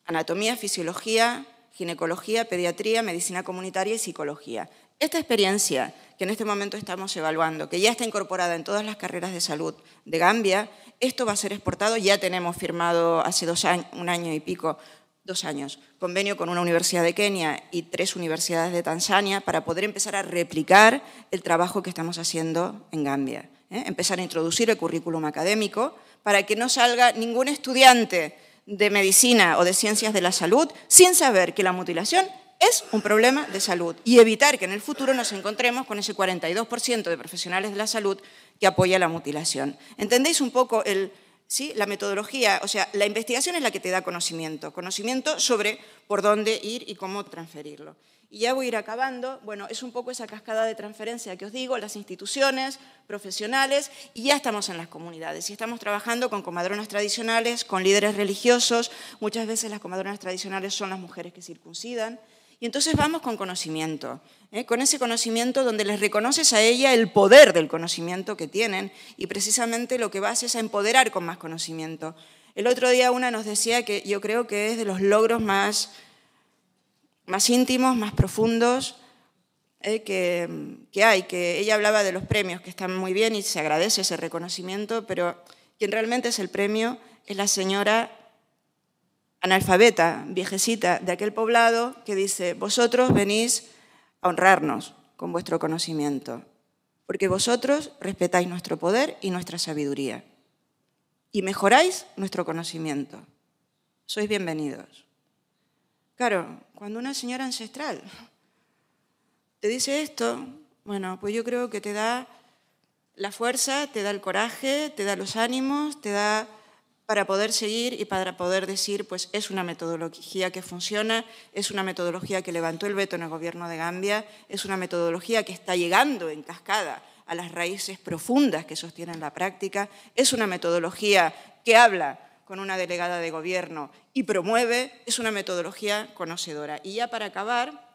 anatomía, fisiología, ginecología, pediatría, medicina comunitaria y psicología. Esta experiencia que en este momento estamos evaluando, que ya está incorporada en todas las carreras de salud de Gambia, esto va a ser exportado, ya tenemos firmado hace un año y pico, dos años, convenio con una universidad de Kenia y tres universidades de Tanzania para poder empezar a replicar el trabajo que estamos haciendo en Gambia. ¿eh? Empezar a introducir el currículum académico para que no salga ningún estudiante de medicina o de ciencias de la salud sin saber que la mutilación es un problema de salud y evitar que en el futuro nos encontremos con ese 42% de profesionales de la salud que apoya la mutilación. ¿Entendéis un poco el, ¿sí? la metodología? O sea, la investigación es la que te da conocimiento, conocimiento sobre por dónde ir y cómo transferirlo. Y ya voy a ir acabando. Bueno, es un poco esa cascada de transferencia que os digo, las instituciones, profesionales, y ya estamos en las comunidades. Y estamos trabajando con comadronas tradicionales, con líderes religiosos. Muchas veces las comadronas tradicionales son las mujeres que circuncidan. Y entonces vamos con conocimiento, ¿eh? con ese conocimiento donde les reconoces a ella el poder del conocimiento que tienen y precisamente lo que vas es a empoderar con más conocimiento. El otro día una nos decía que yo creo que es de los logros más más íntimos, más profundos eh, que, que hay. Que ella hablaba de los premios, que están muy bien y se agradece ese reconocimiento, pero quien realmente es el premio es la señora analfabeta, viejecita de aquel poblado, que dice, vosotros venís a honrarnos con vuestro conocimiento, porque vosotros respetáis nuestro poder y nuestra sabiduría, y mejoráis nuestro conocimiento. Sois bienvenidos. Claro, cuando una señora ancestral te dice esto, bueno, pues yo creo que te da la fuerza, te da el coraje, te da los ánimos, te da para poder seguir y para poder decir, pues es una metodología que funciona, es una metodología que levantó el veto en el gobierno de Gambia, es una metodología que está llegando en cascada a las raíces profundas que sostienen la práctica, es una metodología que habla con una delegada de gobierno y promueve, es una metodología conocedora. Y ya para acabar,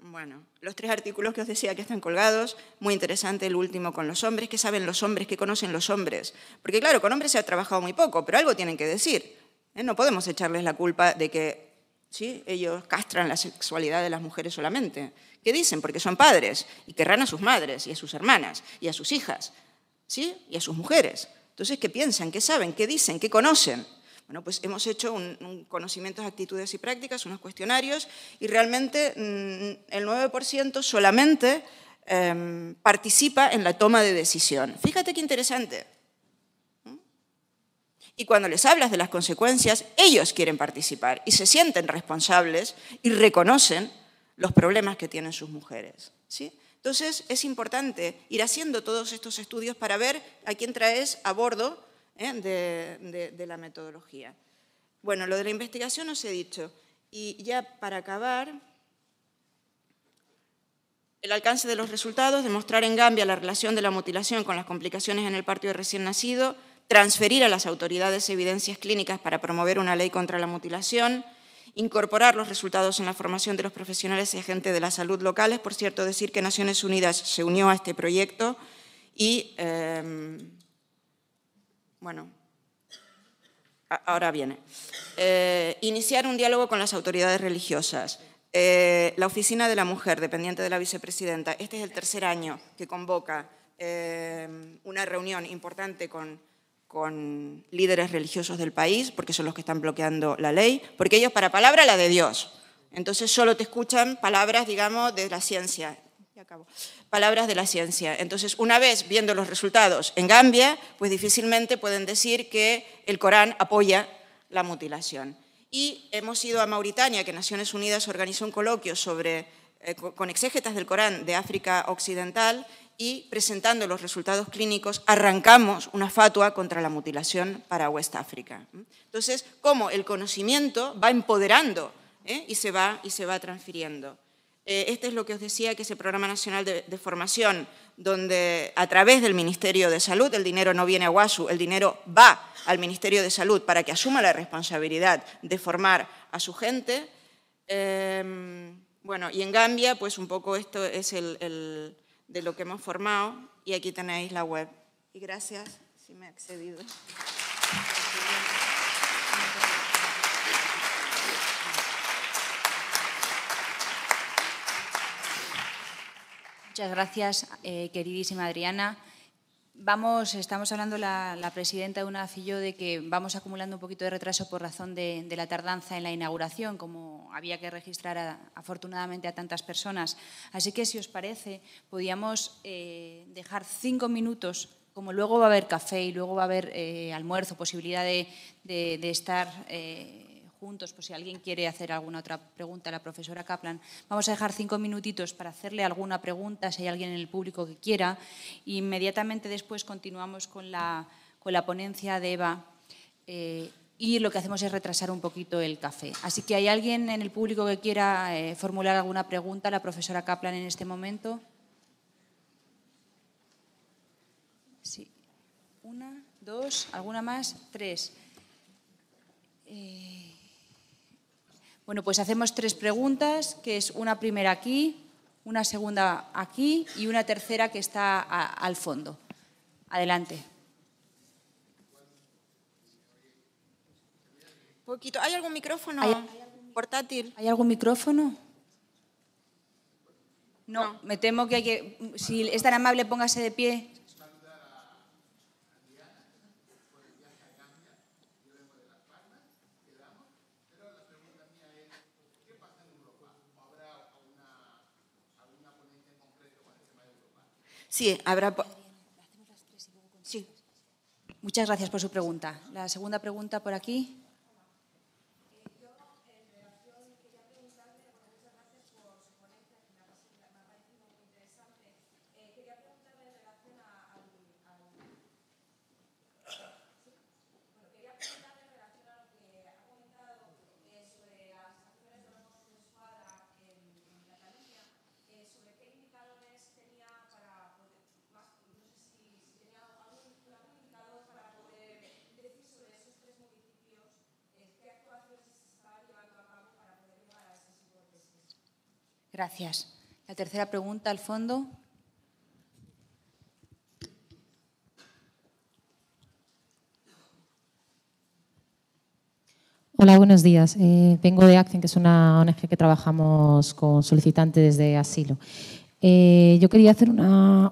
bueno, los tres artículos que os decía que están colgados, muy interesante el último con los hombres, qué saben los hombres, qué conocen los hombres. Porque claro, con hombres se ha trabajado muy poco, pero algo tienen que decir. ¿eh? No podemos echarles la culpa de que ¿sí? ellos castran la sexualidad de las mujeres solamente. ¿Qué dicen? Porque son padres y querrán a sus madres y a sus hermanas y a sus hijas ¿sí? y a sus mujeres. Entonces, ¿qué piensan? ¿Qué saben? ¿Qué dicen? ¿Qué conocen? Bueno, pues hemos hecho un, conocimiento conocimientos, actitudes y prácticas, unos cuestionarios, y realmente mm, el 9% solamente em, participa en la toma de decisión. Fíjate qué interesante. Y cuando les hablas de las consecuencias, ellos quieren participar y se sienten responsables y reconocen los problemas que tienen sus mujeres. ¿sí? Entonces es importante ir haciendo todos estos estudios para ver a quién traes a bordo ¿eh? de, de, la metodología. Bueno, lo de la investigación os he dicho. Y ya para acabar, el alcance de los resultados, demostrar en Gambia la relación de la mutilación con las complicaciones en el parto recién nacido, transferir a las autoridades evidencias clínicas para promover una ley contra la mutilación, incorporar los resultados en la formación de los profesionales y agentes de la salud locales. Por cierto, decir que Naciones Unidas se unió a este proyecto y, em, bueno, ahora viene, eh, iniciar un diálogo con las autoridades religiosas. Eh, la Oficina de la Mujer, dependiente de la vicepresidenta, este es el tercer año que convoca em, una reunión importante con con líderes religiosos del país, porque son los que están bloqueando la ley, porque ellos para palabra la de Dios. Entonces solo te escuchan palabras, digamos, de la ciencia. Palabras de la ciencia. Entonces, una vez viendo los resultados en Gambia, pues difícilmente pueden decir que el Corán apoya la mutilación. Y hemos ido a Mauritania, que Naciones Unidas organizó un coloquio sobre, eh, con exégetas del Corán de África Occidental, y presentando los resultados clínicos arrancamos una fatua contra la mutilación para West África. Entonces, cómo el conocimiento va empoderando ¿eh? y, se va, y se va transfiriendo. este es lo que os decía, que ese Programa Nacional de, Formación, donde a través del Ministerio de Salud, el dinero no viene a UASU, el dinero va al Ministerio de Salud para que asuma la responsabilidad de formar a su gente. Em, bueno, y en Gambia, pues un poco esto es el de lo que hemos formado y aquí tenéis la web. Y gracias si me he accedido. Muchas gracias, eh, queridísima Adriana. Vamos, estamos hablando la, presidenta de una UNACILLO de que vamos acumulando un poquito de retraso por razón de, la tardanza en la inauguración, como había que registrar afortunadamente a tantas personas. Así que, si os parece, podíamos eh, dejar cinco minutos, como luego va a haber café y luego va a haber eh, almuerzo, posibilidad de, estar... Eh, juntos, pues si alguien quiere hacer alguna otra pregunta a la profesora Kaplan, vamos a dejar cinco minutitos para hacerle alguna pregunta, si hay alguien en el público que quiera. inmediatamente después continuamos con la, ponencia de Eva. Eh, y lo que hacemos es retrasar un poquito el café. Así que hay alguien en el público que quiera eh, formular alguna pregunta a la profesora Kaplan en este momento. Sí. Una, dos, alguna más, tres. Eh, bueno, pues hacemos tres preguntas, que es una primera aquí, una segunda aquí y una tercera que está al fondo. Adelante. Poquito. ¿Hay algún micrófono portátil? ¿Hay algún micrófono? no, me temo que hay que... Si es tan amable, póngase de pie. Sí, habrá. Sí. Muchas gracias por su pregunta. La segunda pregunta por aquí. Gracias. La tercera pregunta al fondo. Hola, buenos días. Eh, vengo de ACTION, que es una ONG que trabajamos con solicitantes de asilo. Eh, yo quería hacer una,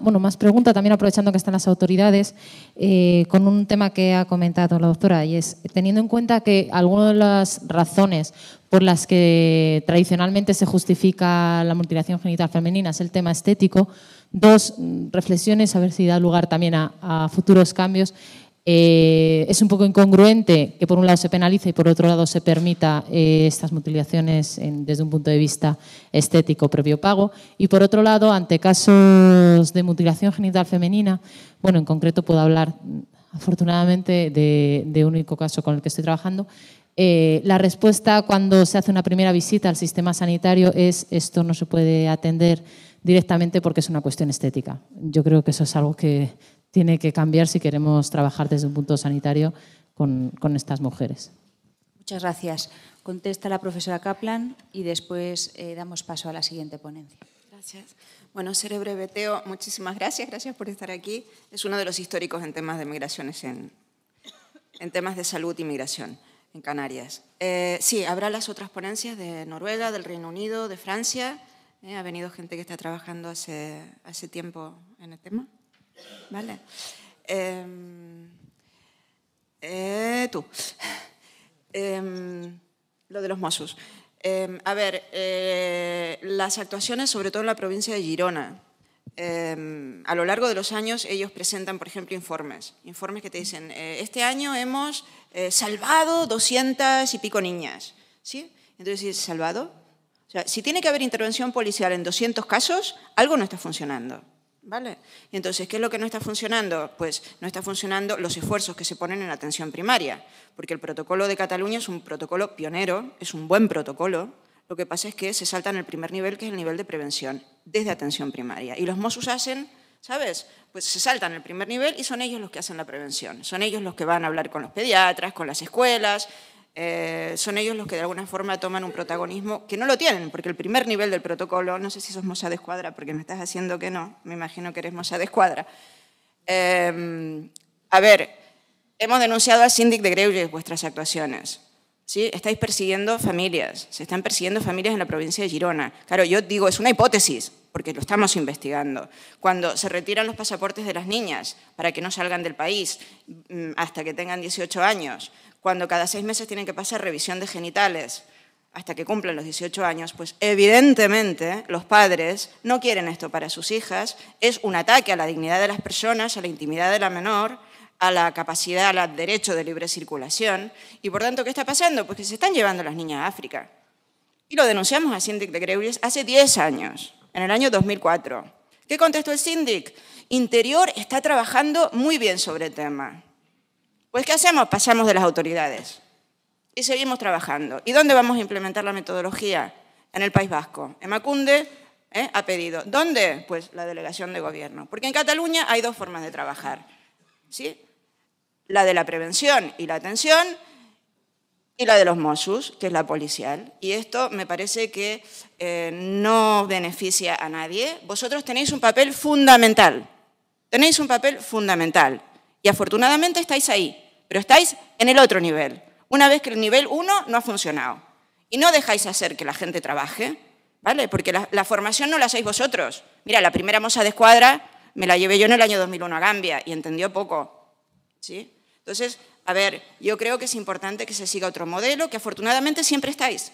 bueno, más pregunta, también aprovechando que están las autoridades, eh, con un tema que ha comentado la doctora, y es, teniendo en cuenta que algunas de las razones por las que tradicionalmente se justifica la mutilación genital femenina es el tema estético, dos mm, reflexiones, a ver si da lugar también a futuros cambios. Eh, es un poco incongruente que por un lado se penalice y por otro lado se permita eh, estas mutilaciones desde un punto de vista estético previo pago. Y por otro lado, ante casos de mutilación genital femenina, bueno, en concreto puedo hablar mm, afortunadamente de, un único caso con el que estoy trabajando, eh, la respuesta cuando se hace una primera visita al sistema sanitario es esto no se puede atender directamente porque es una cuestión estética. Yo creo que eso es algo que tiene que cambiar si queremos trabajar desde un punto sanitario con, con estas mujeres. Muchas gracias. Contesta la profesora Kaplan y después eh, damos paso a la siguiente ponencia. Gracias. Bueno, seré breve, Muchísimas gracias. Gracias por estar aquí. Es uno de los históricos en temas de migraciones, en, en temas de salud y migración en Canarias. Eh, sí, habrá las otras ponencias de Noruega, del Reino Unido, de Francia. Eh, ha venido gente que está trabajando hace, hace tiempo en el tema. ¿Vale? Em, eh, tú. Em, lo de los Mossos. Em, a ver, eh, las actuaciones, sobre todo en la provincia de Girona, a lo largo de los años ellos presentan, por ejemplo, informes. Informes que te dicen, eh, este año hemos salvado 200 y pico niñas. ¿Sí? Entonces dices, ¿salvado? O sea, si tiene que haber intervención policial en 200 casos, algo no está funcionando. ¿Vale? Entonces, ¿qué es lo que no está funcionando? Pues no está funcionando los esfuerzos que se ponen en atención primaria, porque el protocolo de Cataluña es un protocolo pionero, es un buen protocolo, lo que pasa es que se salta en el primer nivel, que es el nivel de prevención, desde atención primaria. Y los Mossos hacen, ¿sabes? Pues se saltan el primer nivel y son ellos los que hacen la prevención. Son ellos los que van a hablar con los pediatras, con las escuelas, eh, son ellos los que de alguna forma toman un protagonismo que no lo tienen, porque el primer nivel del protocolo, no sé si sos moza de Escuadra, porque me estás haciendo que no, me imagino que eres moza de Escuadra. Eh, a ver, hemos denunciado al síndic de Greuges vuestras actuaciones. ¿Sí? Estáis persiguiendo familias, se están persiguiendo familias en la provincia de Girona. Claro, yo digo, es una hipótesis, porque lo estamos investigando. Cuando se retiran los pasaportes de las niñas para que no salgan del país mm, hasta que tengan 18 años, cuando cada seis meses tienen que pasar revisión de genitales hasta que cumplen los 18 años, pues evidentemente los padres no quieren esto para sus hijas, es un ataque a la dignidad de las personas, a la intimidad de la menor, a la capacidad, al derecho de libre circulación, y por tanto, ¿qué está pasando? Pues que se están llevando las niñas a África. Y lo denunciamos a Síndic de Greuries hace 10 años, en el año 2004. ¿Qué contestó el Síndic? Interior está trabajando muy bien sobre el tema. Pues ¿qué hacemos? Pasamos de las autoridades y seguimos trabajando. ¿Y dónde vamos a implementar la metodología? En el País Vasco. En Macunde ¿eh? ha pedido. ¿Dónde? Pues la delegación de gobierno. Porque en Cataluña hay dos formas de trabajar. ¿sí? La de la prevención y la atención y la de los Mossos, que es la policial. Y esto me parece que eh, no beneficia a nadie. Vosotros tenéis un papel fundamental. Tenéis un papel fundamental. Y afortunadamente estáis ahí pero estáis en el otro nivel, una vez que el nivel 1 no ha funcionado. Y no dejáis hacer que la gente trabaje, ¿vale? Porque la, formación no la hacéis vosotros. Mira, la primera moza de escuadra me la llevé yo en el año 2001 a Gambia y entendió poco, ¿sí? Entonces, a ver, yo creo que es importante que se siga otro modelo, que afortunadamente siempre estáis.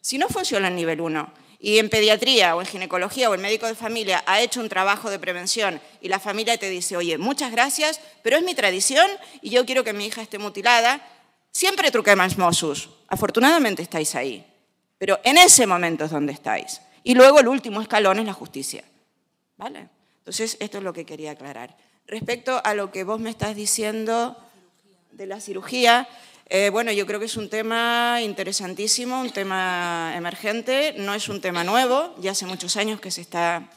Si no funciona el nivel 1, y en pediatría o en ginecología o el médico de familia ha hecho un trabajo de prevención y la familia te dice, oye, muchas gracias, pero es mi tradición y yo quiero que mi hija esté mutilada, siempre truquemos mosus. Afortunadamente estáis ahí, pero en ese momento es donde estáis. Y luego el último escalón es la justicia. ¿Vale? Entonces, esto es lo que quería aclarar. Respecto a lo que vos me estás diciendo de la cirugía, eh, bueno, yo creo que es un tema interesantísimo, un tema emergente, no es un tema nuevo, ya hace muchos años que se está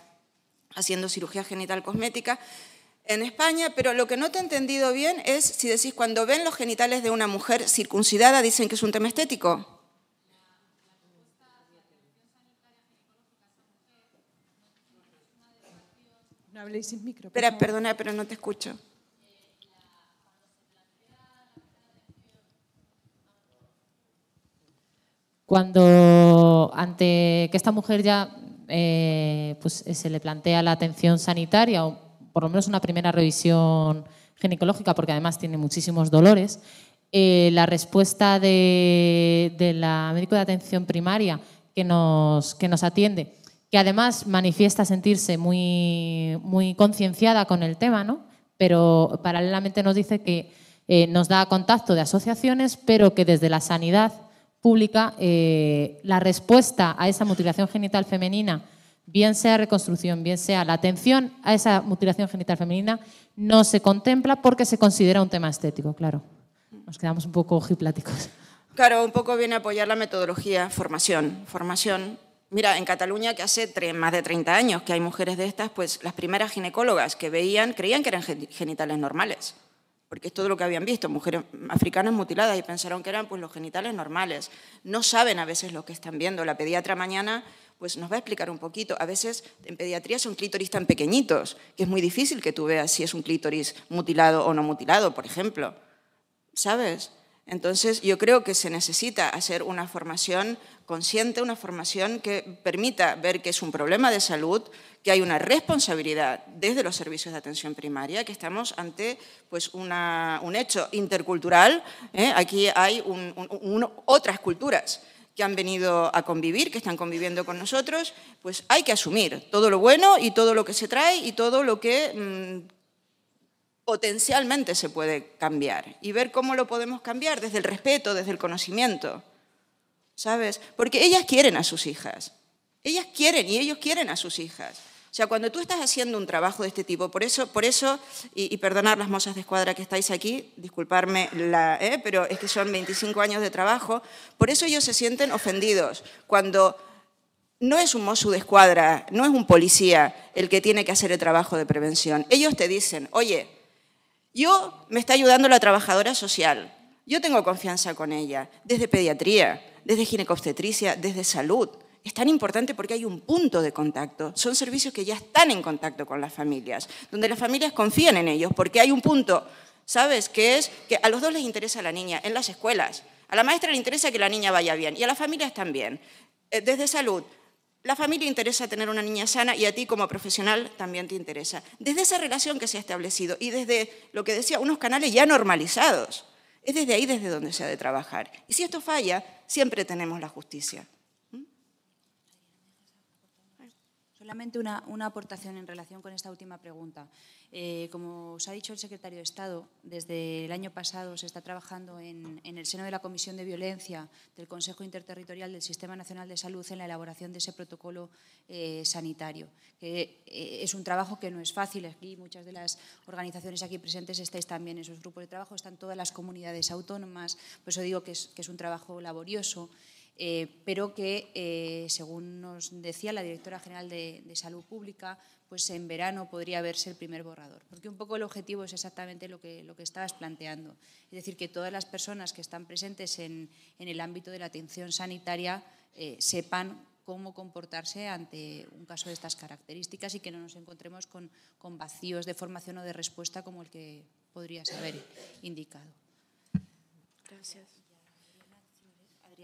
haciendo cirugía genital cosmética en España, pero lo que no te he entendido bien es si decís cuando ven los genitales de una mujer circuncidada dicen que es un tema estético. Espera, perdona, pero no te escucho. cuando ante que esta mujer ya eh, pues, eh, se le plantea la atención sanitaria o por lo menos una primera revisión ginecológica, porque además tiene muchísimos dolores, eh, la respuesta de, la médico de atención primaria que nos, que nos atiende, que además manifiesta sentirse muy, muy concienciada con el tema, pero paralelamente nos dice que nos da contacto de asociaciones, pero que desde la sanidad pública, eh, la respuesta a esa mutilación genital femenina, bien sea reconstrucción, bien sea la atención a esa mutilación genital femenina, no se contempla porque se considera un tema estético, claro. Nos quedamos un poco ojipláticos. Claro, un poco viene a apoyar la metodología, formación, formación. Mira, en Cataluña, que hace más de 30 años que hay mujeres de estas, pues las primeras ginecólogas que veían creían que eran genitales normales porque es todo lo que habían visto, mujeres africanas mutiladas y pensaron que eran pues, los genitales normales. No saben a veces lo que están viendo. La pediatra mañana pues, nos va a explicar un poquito. A veces en pediatría son clítoris tan pequeñitos que es muy difícil que tú veas si es un clítoris mutilado o no mutilado, por ejemplo. ¿Sabes? Entonces, yo creo que se necesita hacer una formación consciente, una formación que permita ver que es un problema de salud, que hay una responsabilidad desde los servicios de atención primaria, que estamos ante pues, un hecho intercultural. ¿eh? Aquí hay otras culturas que han venido a convivir, que están conviviendo con nosotros, pues hay que asumir todo lo bueno y todo lo que se trae y todo lo que mm, potencialmente se puede cambiar y ver cómo lo podemos cambiar desde el respeto, desde el conocimiento. ¿Sabes? Porque ellas quieren a sus hijas. Ellas quieren y ellos quieren a sus hijas. O sea, cuando tú estás haciendo un trabajo de este tipo, por eso, por eso y, perdonar las mozas de escuadra que estáis aquí, disculparme, ¿eh? pero es que son 25 años de trabajo, por eso ellos se sienten ofendidos cuando no es un mozo de escuadra, no es un policía el que tiene que hacer el trabajo de prevención. Ellos te dicen, oye, yo me está ayudando la trabajadora social. Yo tengo confianza con ella, desde pediatría, desde ginecobstetricia, desde salud. Es tan importante porque hay un punto de contacto. Son servicios que ya están en contacto con las familias, donde las familias confían en ellos, porque hay un punto, ¿sabes?, que es que a los dos les interesa la niña, en las escuelas. A la maestra le interesa que la niña vaya bien y a las familias también. Eh, desde salud, la familia interesa tener una niña sana y a ti como profesional también te interesa. Desde esa relación que se ha establecido y desde lo que decía, unos canales ya normalizados, es desde ahí desde donde se ha de trabajar. Y si esto falla, siempre tenemos la justicia. Solamente una, aportación en relación con esta última pregunta. Eh, como os ha dicho el secretario de Estado, desde el año pasado se está trabajando en, el seno de la Comisión de Violencia del Consejo Interterritorial del Sistema Nacional de Salud en la elaboración de ese protocolo eh, sanitario, que eh, es un trabajo que no es fácil. Aquí muchas de las organizaciones aquí presentes estáis también en esos grupos de trabajo, están todas las comunidades autónomas, por eso digo que que es un trabajo laborioso eh, pero que, eh, según nos decía la directora general de, Salud Pública, pues en verano podría verse el primer borrador, porque un poco el objetivo es exactamente lo que, lo que estabas planteando, es decir, que todas las personas que están presentes en, el ámbito de la atención sanitaria eh, sepan cómo comportarse ante un caso de estas características y que no nos encontremos con, con vacíos de formación o de respuesta como el que podrías haber indicado. Gracias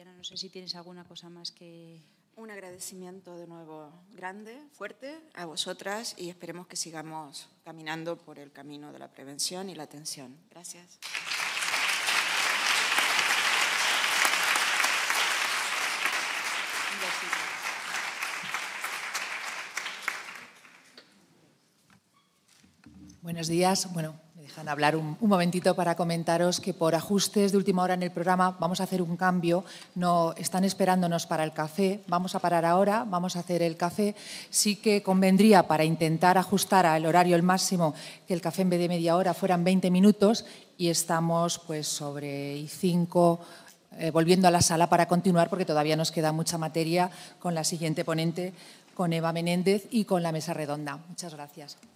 no sé si tienes alguna cosa más que... Un agradecimiento de nuevo grande, fuerte, a vosotras y esperemos que sigamos caminando por el camino de la prevención y la atención. Gracias. Buenos días. Bueno, dejan hablar un, momentito para comentaros que por ajustes de última hora en el programa vamos a hacer un cambio. No están esperándonos para el café. Vamos a parar ahora, vamos a hacer el café. Sí que convendría para intentar ajustar al horario el máximo que el café en vez de media hora fueran 20 minutos y estamos pues sobre 5 eh, volviendo a la sala para continuar porque todavía nos queda mucha materia con la siguiente ponente con Eva Menéndez y con la mesa redonda. Muchas gracias.